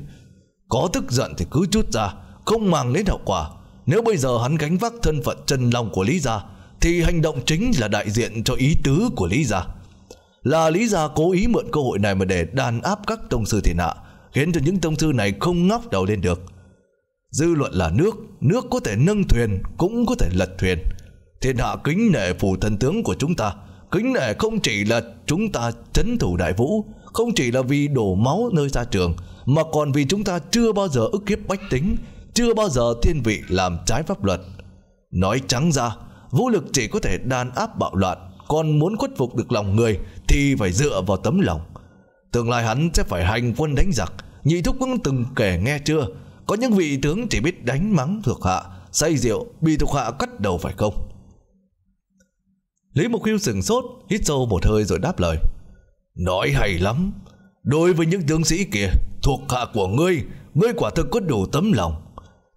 Có tức giận thì cứ chút ra không mang đến hậu quả. Nếu bây giờ hắn gánh vác thân phận chân long của Lý Gia, thì hành động chính là đại diện cho ý tứ của Lý Gia. Là Lý Gia cố ý mượn cơ hội này mà để đàn áp các tông sư thiên hạ, khiến cho những tông sư này không ngóc đầu lên được. Dư luận là nước, nước có thể nâng thuyền, cũng có thể lật thuyền. Thiên hạ kính nể phủ thần tướng của chúng ta, kính nể không chỉ là chúng ta chấn thủ đại vũ, không chỉ là vì đổ máu nơi xa trường, mà còn vì chúng ta chưa bao giờ ức kiếp bách tính, chưa bao giờ thiên vị làm trái pháp luật. Nói trắng ra, vũ lực chỉ có thể đàn áp bạo loạn, còn muốn khuất phục được lòng người thì phải dựa vào tấm lòng. Tương lai hắn sẽ phải hành quân đánh giặc, nhị thúc cũng từng kể nghe chưa? Có những vị tướng chỉ biết đánh mắng thuộc hạ, say rượu, bị thuộc hạ cắt đầu phải không? Lý Mục Hiêu sừng sốt, hít sâu một hơi rồi đáp lời. Nói hay lắm, đối với những tướng sĩ kia, thuộc hạ của ngươi, ngươi quả thực có đủ tấm lòng.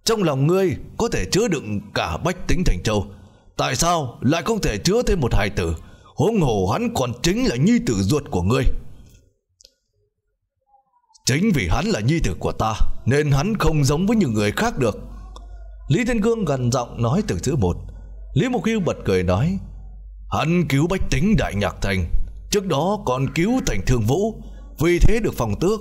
Trong lòng ngươi có thể chứa đựng cả bách tính thành châu Tại sao lại không thể chứa thêm một hài tử Hỗn hồ hắn còn chính là nhi tử ruột của ngươi Chính vì hắn là nhi tử của ta Nên hắn không giống với những người khác được Lý Thiên Cương gần giọng nói từ chữ một Lý Mục Hiêu bật cười nói Hắn cứu bách tính đại nhạc thành Trước đó còn cứu thành thương vũ Vì thế được phòng tước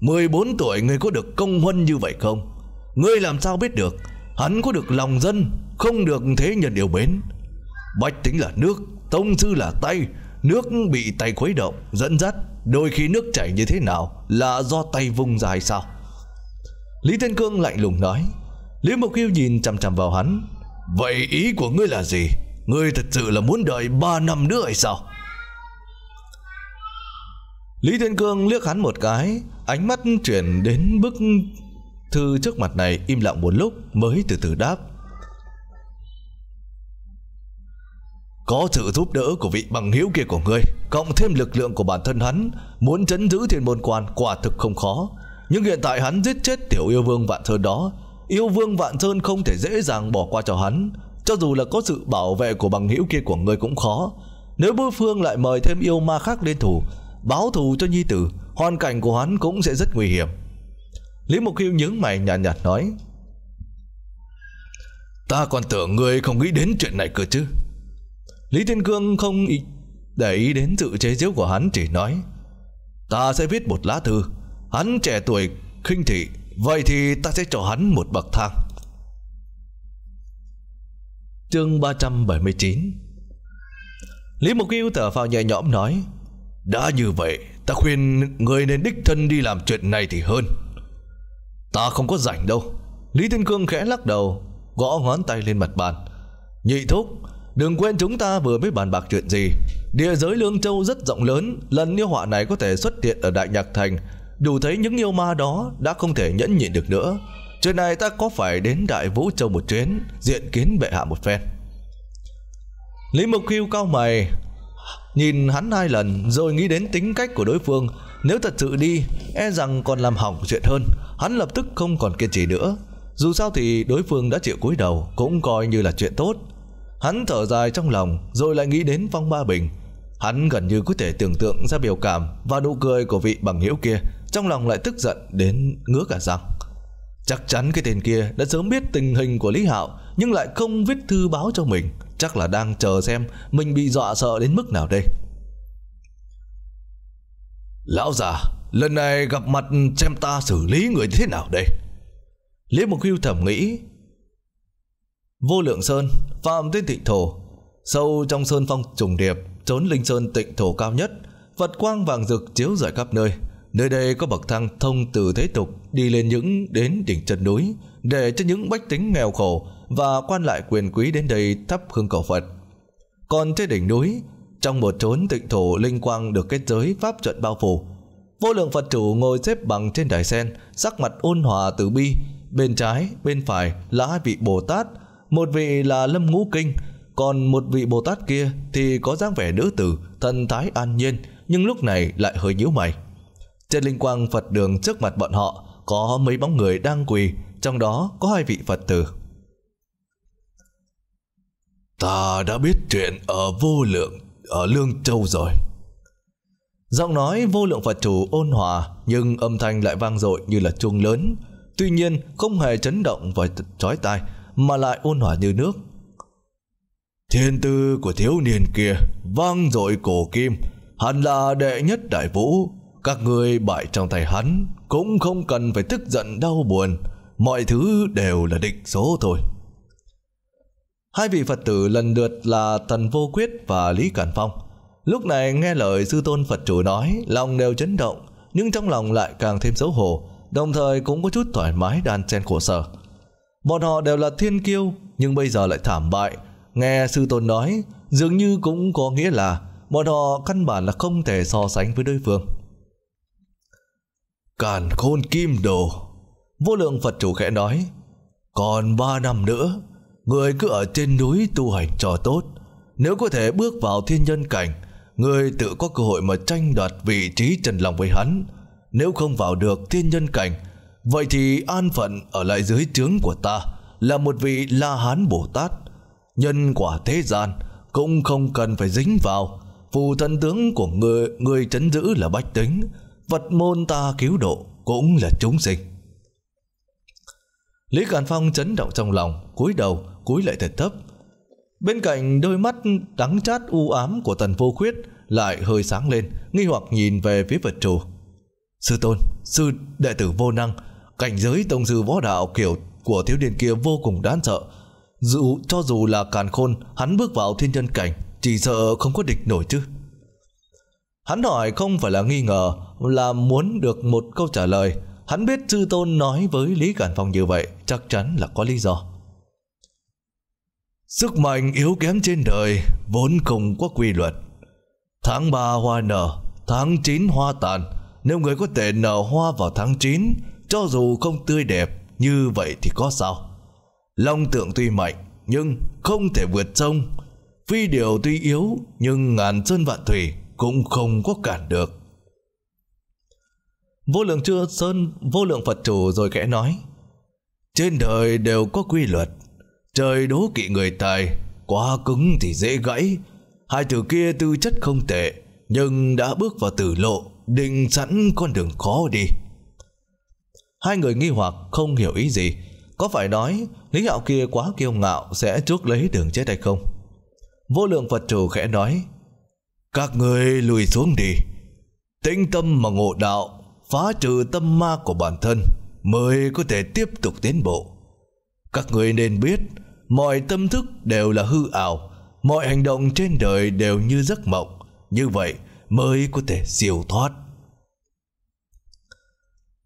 14 tuổi người có được công huân như vậy không Ngươi làm sao biết được Hắn có được lòng dân Không được thế nhân yêu mến Bách tính là nước Tông sư là tay Nước bị tay khuấy động Dẫn dắt Đôi khi nước chảy như thế nào Là do tay vung dài sao Lý Thiên Cương lạnh lùng nói Lý Mộc Hiêu nhìn chằm chằm vào hắn Vậy ý của ngươi là gì Ngươi thật sự là muốn đợi 3 năm nữa hay sao Lý Thiên Cương liếc hắn một cái Ánh mắt chuyển đến bức Thư trước mặt này im lặng một lúc mới từ từ đáp. Có sự giúp đỡ của vị bằng hiếu kia của ngươi, cộng thêm lực lượng của bản thân hắn, muốn chấn giữ thiên môn quan quả thực không khó. Nhưng hiện tại hắn giết chết tiểu yêu vương Vạn Sơn đó, yêu vương Vạn Sơn không thể dễ dàng bỏ qua cho hắn, cho dù là có sự bảo vệ của bằng hữu kia của ngươi cũng khó. Nếu đối phương lại mời thêm yêu ma khác lên thủ, báo thù cho nhi tử, hoàn cảnh của hắn cũng sẽ rất nguy hiểm. Lý Mục Hiêu nhướng mày nhạt, nhạt nói Ta còn tưởng ngươi không nghĩ đến chuyện này cơ chứ Lý Thiên Cương không ý để ý đến sự chế giễu của hắn chỉ nói Ta sẽ viết một lá thư Hắn trẻ tuổi khinh thị Vậy thì ta sẽ cho hắn một bậc thang Chương 379 Lý Mục Yêu thở phào nhẹ nhõm nói Đã như vậy Ta khuyên người nên đích thân đi làm chuyện này thì hơn Ta không có rảnh đâu Lý Thiên Cương khẽ lắc đầu Gõ ngón tay lên mặt bàn Nhị thúc Đừng quên chúng ta vừa mới bàn bạc chuyện gì Địa giới Lương Châu rất rộng lớn Lần yêu họa này có thể xuất hiện ở Đại Nhạc Thành Đủ thấy những yêu ma đó Đã không thể nhẫn nhịn được nữa Chuyện này ta có phải đến Đại Vũ Châu một chuyến Diện kiến bệ hạ một phen Lý Mộc Kiêu cao mày Nhìn hắn hai lần Rồi nghĩ đến tính cách của đối phương nếu thật sự đi E rằng còn làm hỏng chuyện hơn Hắn lập tức không còn kiên trì nữa Dù sao thì đối phương đã chịu cúi đầu Cũng coi như là chuyện tốt Hắn thở dài trong lòng Rồi lại nghĩ đến Phong Ba Bình Hắn gần như có thể tưởng tượng ra biểu cảm Và nụ cười của vị bằng hữu kia Trong lòng lại tức giận đến ngứa cả răng Chắc chắn cái tên kia đã sớm biết tình hình của Lý Hạo Nhưng lại không viết thư báo cho mình Chắc là đang chờ xem mình bị dọa sợ đến mức nào đây Lão già Lần này gặp mặt xem ta xử lý người thế nào đây Lý Mộc Hưu thầm nghĩ Vô lượng sơn Phạm tên tịnh thổ Sâu trong sơn phong trùng điệp Trốn linh sơn tịnh thổ cao nhất Vật quang vàng rực chiếu rọi khắp nơi Nơi đây có bậc thang thông từ thế tục Đi lên những đến đỉnh chân núi Để cho những bách tính nghèo khổ Và quan lại quyền quý đến đây thắp hương cầu Phật Còn trên đỉnh núi trong một chốn tịnh thổ linh quang được kết giới pháp trận bao phủ, vô lượng Phật chủ ngồi xếp bằng trên đài sen, sắc mặt ôn hòa từ bi, bên trái, bên phải là hai vị Bồ Tát, một vị là Lâm Ngũ Kinh, còn một vị Bồ Tát kia thì có dáng vẻ nữ tử, thân thái an nhiên, nhưng lúc này lại hơi nhíu mày. Trên linh quang Phật đường trước mặt bọn họ có mấy bóng người đang quỳ, trong đó có hai vị Phật tử. Ta đã biết chuyện ở vô lượng ở Lương Châu rồi. Giọng nói vô lượng Phật chủ ôn hòa nhưng âm thanh lại vang dội như là chuông lớn. Tuy nhiên không hề chấn động và trói tai mà lại ôn hòa như nước. Thiên tư của thiếu niên kia vang dội cổ kim, hẳn là đệ nhất đại vũ. Các người bại trong tay hắn cũng không cần phải tức giận đau buồn, mọi thứ đều là định số thôi. Hai vị Phật tử lần lượt là thần Vô Quyết và Lý Cản Phong. Lúc này nghe lời sư tôn Phật chủ nói, lòng đều chấn động, nhưng trong lòng lại càng thêm xấu hổ, đồng thời cũng có chút thoải mái đan xen khổ sở. Bọn họ đều là thiên kiêu, nhưng bây giờ lại thảm bại. Nghe sư tôn nói, dường như cũng có nghĩa là bọn họ căn bản là không thể so sánh với đối phương. Càn khôn kim đồ Vô lượng Phật chủ khẽ nói Còn ba năm nữa người cứ ở trên núi tu hành cho tốt. Nếu có thể bước vào thiên nhân cảnh, người tự có cơ hội mà tranh đoạt vị trí trần lòng với hắn. Nếu không vào được thiên nhân cảnh, vậy thì an phận ở lại dưới trướng của ta là một vị La Hán Bồ Tát. Nhân quả thế gian cũng không cần phải dính vào. Phù thân tướng của người, người chấn giữ là bách tính, vật môn ta cứu độ cũng là chúng sinh. Lý Càn Phong chấn động trong lòng, cúi đầu cúi lại thật thấp. Bên cạnh đôi mắt đắng chát u ám của tần vô khuyết lại hơi sáng lên, nghi hoặc nhìn về phía vật trù Sư tôn, sư đệ tử vô năng, cảnh giới tông sư võ đạo kiểu của thiếu niên kia vô cùng đáng sợ. Dù cho dù là càn khôn, hắn bước vào thiên nhân cảnh, chỉ sợ không có địch nổi chứ. Hắn hỏi không phải là nghi ngờ, là muốn được một câu trả lời. Hắn biết sư tôn nói với Lý Cản Phong như vậy, chắc chắn là có lý do. Sức mạnh yếu kém trên đời vốn không có quy luật. Tháng 3 hoa nở, tháng 9 hoa tàn. Nếu người có thể nở hoa vào tháng 9, cho dù không tươi đẹp, như vậy thì có sao? Long tượng tuy mạnh, nhưng không thể vượt sông. Phi điều tuy yếu, nhưng ngàn sơn vạn thủy cũng không có cản được. Vô lượng chưa sơn, vô lượng Phật chủ rồi kẽ nói. Trên đời đều có quy luật, Trời đố kỵ người tài, quá cứng thì dễ gãy. Hai từ kia tư chất không tệ, nhưng đã bước vào tử lộ, định sẵn con đường khó đi. Hai người nghi hoặc không hiểu ý gì. Có phải nói lý hạo kia quá kiêu ngạo sẽ trước lấy đường chết hay không? Vô lượng Phật chủ khẽ nói Các người lùi xuống đi Tĩnh tâm mà ngộ đạo Phá trừ tâm ma của bản thân Mới có thể tiếp tục tiến bộ Các người nên biết mọi tâm thức đều là hư ảo, mọi hành động trên đời đều như giấc mộng, như vậy mới có thể siêu thoát.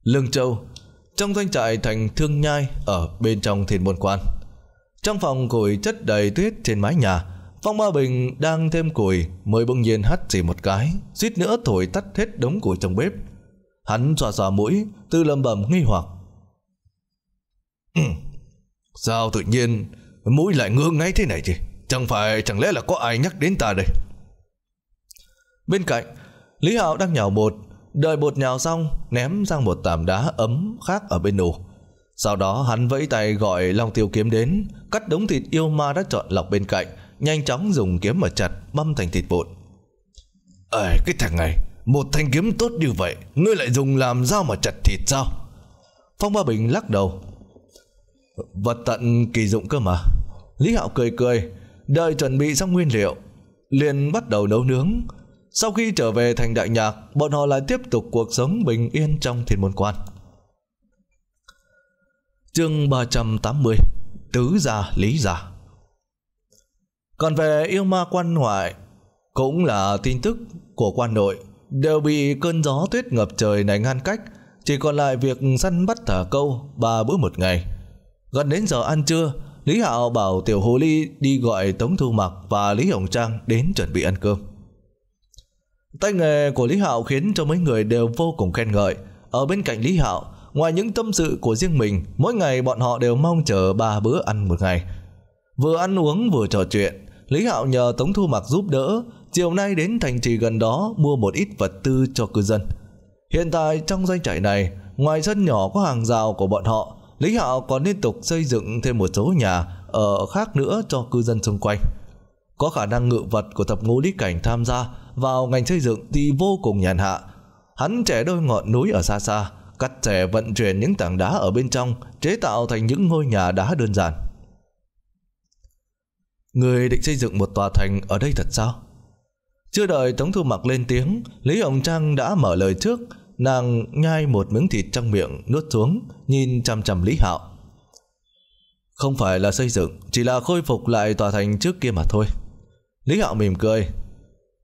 Lương Châu, trong doanh trại thành Thương Nhai ở bên trong Thiên Môn Quan. Trong phòng củi chất đầy tuyết trên mái nhà, Phong Ba Bình đang thêm củi mới bỗng nhiên hắt chỉ một cái, suýt nữa thổi tắt hết đống củi trong bếp. Hắn xòa xòa mũi, tư lầm bầm nghi hoặc. Sao tự nhiên Mũi lại ngứa ngay thế này chứ Chẳng phải chẳng lẽ là có ai nhắc đến ta đây Bên cạnh Lý Hạo đang nhào bột Đợi bột nhào xong Ném sang một tảng đá ấm khác ở bên nù Sau đó hắn vẫy tay gọi Long Tiêu Kiếm đến Cắt đống thịt yêu ma đã chọn lọc bên cạnh Nhanh chóng dùng kiếm mở chặt Băm thành thịt bột Ê cái thằng này Một thanh kiếm tốt như vậy Ngươi lại dùng làm dao mà chặt thịt sao Phong Ba Bình lắc đầu Vật tận kỳ dụng cơ mà Lý Hạo cười cười, đợi chuẩn bị xong nguyên liệu, liền bắt đầu nấu nướng. Sau khi trở về thành đại nhạc, bọn họ lại tiếp tục cuộc sống bình yên trong thiên môn quan. Chương 380 Tứ già Lý già. Còn về yêu ma quan ngoại, cũng là tin tức của quan nội, đều bị cơn gió tuyết ngập trời này ngăn cách, chỉ còn lại việc săn bắt thả câu ba bữa một ngày. Gần đến giờ ăn trưa, Lý Hạo bảo Tiểu Hồ Ly đi gọi Tống Thu Mặc và Lý Hồng Trang đến chuẩn bị ăn cơm. Tay nghề của Lý Hạo khiến cho mấy người đều vô cùng khen ngợi. Ở bên cạnh Lý Hạo, ngoài những tâm sự của riêng mình, mỗi ngày bọn họ đều mong chờ ba bữa ăn một ngày. Vừa ăn uống vừa trò chuyện, Lý Hạo nhờ Tống Thu Mặc giúp đỡ, chiều nay đến thành trì gần đó mua một ít vật tư cho cư dân. Hiện tại trong doanh trại này, ngoài sân nhỏ có hàng rào của bọn họ, Lý Hạo còn liên tục xây dựng thêm một số nhà ở khác nữa cho cư dân xung quanh. Có khả năng ngự vật của thập ngũ lý cảnh tham gia vào ngành xây dựng thì vô cùng nhàn hạ. Hắn trẻ đôi ngọn núi ở xa xa, cắt xẻ vận chuyển những tảng đá ở bên trong, chế tạo thành những ngôi nhà đá đơn giản. Người định xây dựng một tòa thành ở đây thật sao? Chưa đợi Tống Thu Mặc lên tiếng, Lý Hồng Trang đã mở lời trước, Nàng nhai một miếng thịt trong miệng nuốt xuống, nhìn chằm chằm Lý Hạo. Không phải là xây dựng, chỉ là khôi phục lại tòa thành trước kia mà thôi. Lý Hạo mỉm cười.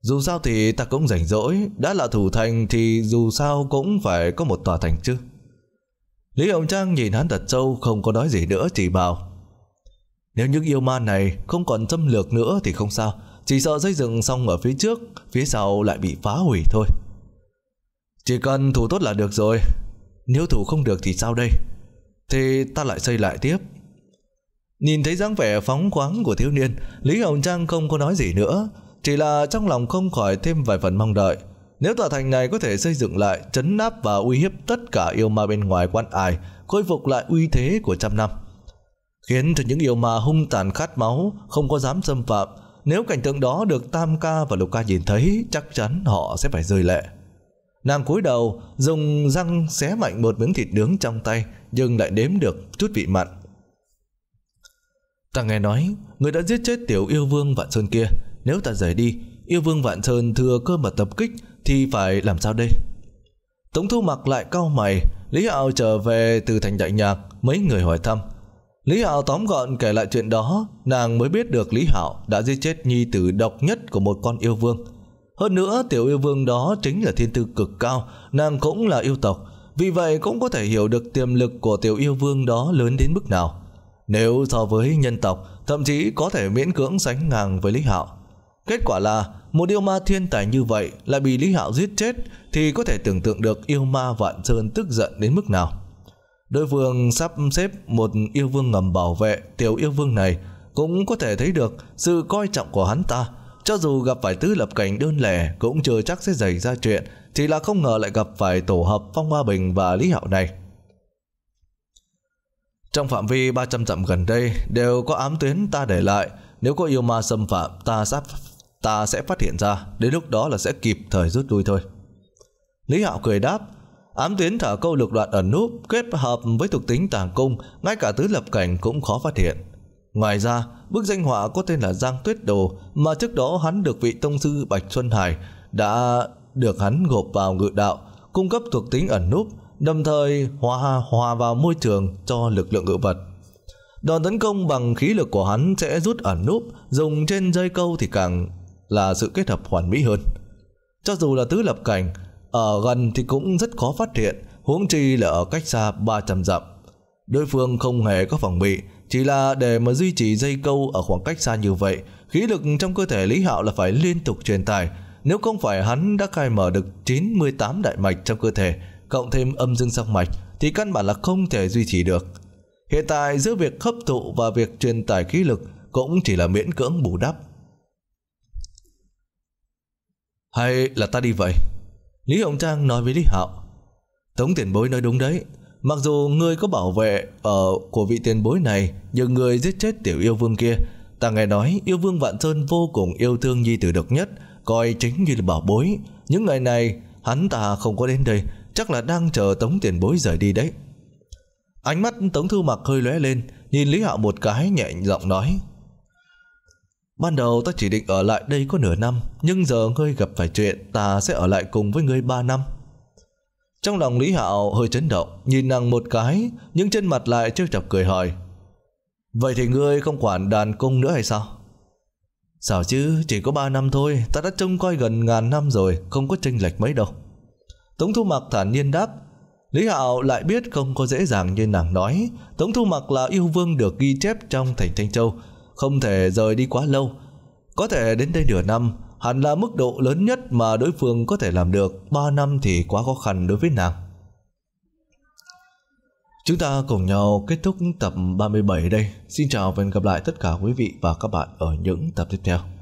Dù sao thì ta cũng rảnh rỗi, đã là thủ thành thì dù sao cũng phải có một tòa thành chứ. Lý Hồng Trang nhìn hắn thật sâu không có nói gì nữa chỉ bảo. Nếu những yêu ma này không còn xâm lược nữa thì không sao, chỉ sợ xây dựng xong ở phía trước, phía sau lại bị phá hủy thôi. Chỉ cần thủ tốt là được rồi Nếu thủ không được thì sao đây Thì ta lại xây lại tiếp Nhìn thấy dáng vẻ phóng khoáng của thiếu niên Lý Hồng Trang không có nói gì nữa Chỉ là trong lòng không khỏi thêm vài phần mong đợi Nếu tòa thành này có thể xây dựng lại Chấn áp và uy hiếp tất cả yêu ma bên ngoài quan ải Khôi phục lại uy thế của trăm năm Khiến cho những yêu ma hung tàn khát máu Không có dám xâm phạm Nếu cảnh tượng đó được Tam Ca và Lục Ca nhìn thấy Chắc chắn họ sẽ phải rơi lệ Nàng cúi đầu dùng răng xé mạnh một miếng thịt nướng trong tay nhưng lại đếm được chút vị mặn. Ta nghe nói người đã giết chết tiểu yêu vương Vạn Sơn kia. Nếu ta rời đi, yêu vương Vạn Sơn thừa cơ mật tập kích thì phải làm sao đây? Tống thu mặc lại cau mày, Lý Hạo trở về từ thành đại nhạc, mấy người hỏi thăm. Lý Hạo tóm gọn kể lại chuyện đó, nàng mới biết được Lý Hạo đã giết chết nhi tử độc nhất của một con yêu vương. Hơn nữa tiểu yêu vương đó chính là thiên tư cực cao, nàng cũng là yêu tộc, vì vậy cũng có thể hiểu được tiềm lực của tiểu yêu vương đó lớn đến mức nào. Nếu so với nhân tộc, thậm chí có thể miễn cưỡng sánh ngang với Lý Hạo. Kết quả là một yêu ma thiên tài như vậy lại bị Lý Hạo giết chết thì có thể tưởng tượng được yêu ma Vạn Sơn tức giận đến mức nào. Đối phương sắp xếp một yêu vương ngầm bảo vệ tiểu yêu vương này cũng có thể thấy được sự coi trọng của hắn ta cho dù gặp phải tứ lập cảnh đơn lẻ cũng chưa chắc sẽ xảy ra chuyện, thì là không ngờ lại gặp phải tổ hợp Phong Hoa Bình và Lý Hạo này. Trong phạm vi 300 dặm gần đây đều có ám tuyến ta để lại, nếu có yêu ma xâm phạm ta sắp ta sẽ phát hiện ra, đến lúc đó là sẽ kịp thời rút lui thôi. Lý Hạo cười đáp, ám tuyến thả câu lược đoạn ẩn núp kết hợp với thuộc tính tàng cung, ngay cả tứ lập cảnh cũng khó phát hiện. Ngoài ra, bức danh họa có tên là Giang Tuyết Đồ mà trước đó hắn được vị tông sư Bạch Xuân Hải đã được hắn gộp vào ngự đạo, cung cấp thuộc tính ẩn núp, đồng thời hòa hòa vào môi trường cho lực lượng ngự vật. Đòn tấn công bằng khí lực của hắn sẽ rút ẩn núp, dùng trên dây câu thì càng là sự kết hợp hoàn mỹ hơn. Cho dù là tứ lập cảnh, ở gần thì cũng rất khó phát hiện, huống chi là ở cách xa 300 dặm. Đối phương không hề có phòng bị, chỉ là để mà duy trì dây câu ở khoảng cách xa như vậy, khí lực trong cơ thể Lý Hạo là phải liên tục truyền tải. Nếu không phải hắn đã khai mở được 98 đại mạch trong cơ thể, cộng thêm âm dương sắc mạch, thì căn bản là không thể duy trì được. Hiện tại giữa việc hấp thụ và việc truyền tải khí lực cũng chỉ là miễn cưỡng bù đắp. Hay là ta đi vậy? Lý Hồng Trang nói với Lý Hạo. Tống tiền bối nói đúng đấy, Mặc dù ngươi có bảo vệ ở của vị tiền bối này, nhưng ngươi giết chết tiểu yêu vương kia. Ta nghe nói yêu vương Vạn Sơn vô cùng yêu thương nhi tử độc nhất, coi chính như là bảo bối. Những ngày này, hắn ta không có đến đây, chắc là đang chờ tống tiền bối rời đi đấy. Ánh mắt tống thư mặc hơi lóe lên, nhìn Lý Hạo một cái nhẹ giọng nói. Ban đầu ta chỉ định ở lại đây có nửa năm, nhưng giờ ngươi gặp phải chuyện ta sẽ ở lại cùng với ngươi ba năm. Trong lòng Lý Hạo hơi chấn động, nhìn nàng một cái, nhưng trên mặt lại trêu chọc cười hỏi. Vậy thì ngươi không quản đàn cung nữa hay sao? Sao chứ, chỉ có ba năm thôi, ta đã trông coi gần ngàn năm rồi, không có tranh lệch mấy đâu. Tống Thu Mặc thản nhiên đáp, Lý Hạo lại biết không có dễ dàng như nàng nói, Tống Thu Mặc là yêu vương được ghi chép trong thành Thanh Châu, không thể rời đi quá lâu. Có thể đến đây nửa năm, hẳn là mức độ lớn nhất mà đối phương có thể làm được, 3 năm thì quá khó khăn đối với nàng. Chúng ta cùng nhau kết thúc tập 37 đây. Xin chào và hẹn gặp lại tất cả quý vị và các bạn ở những tập tiếp theo.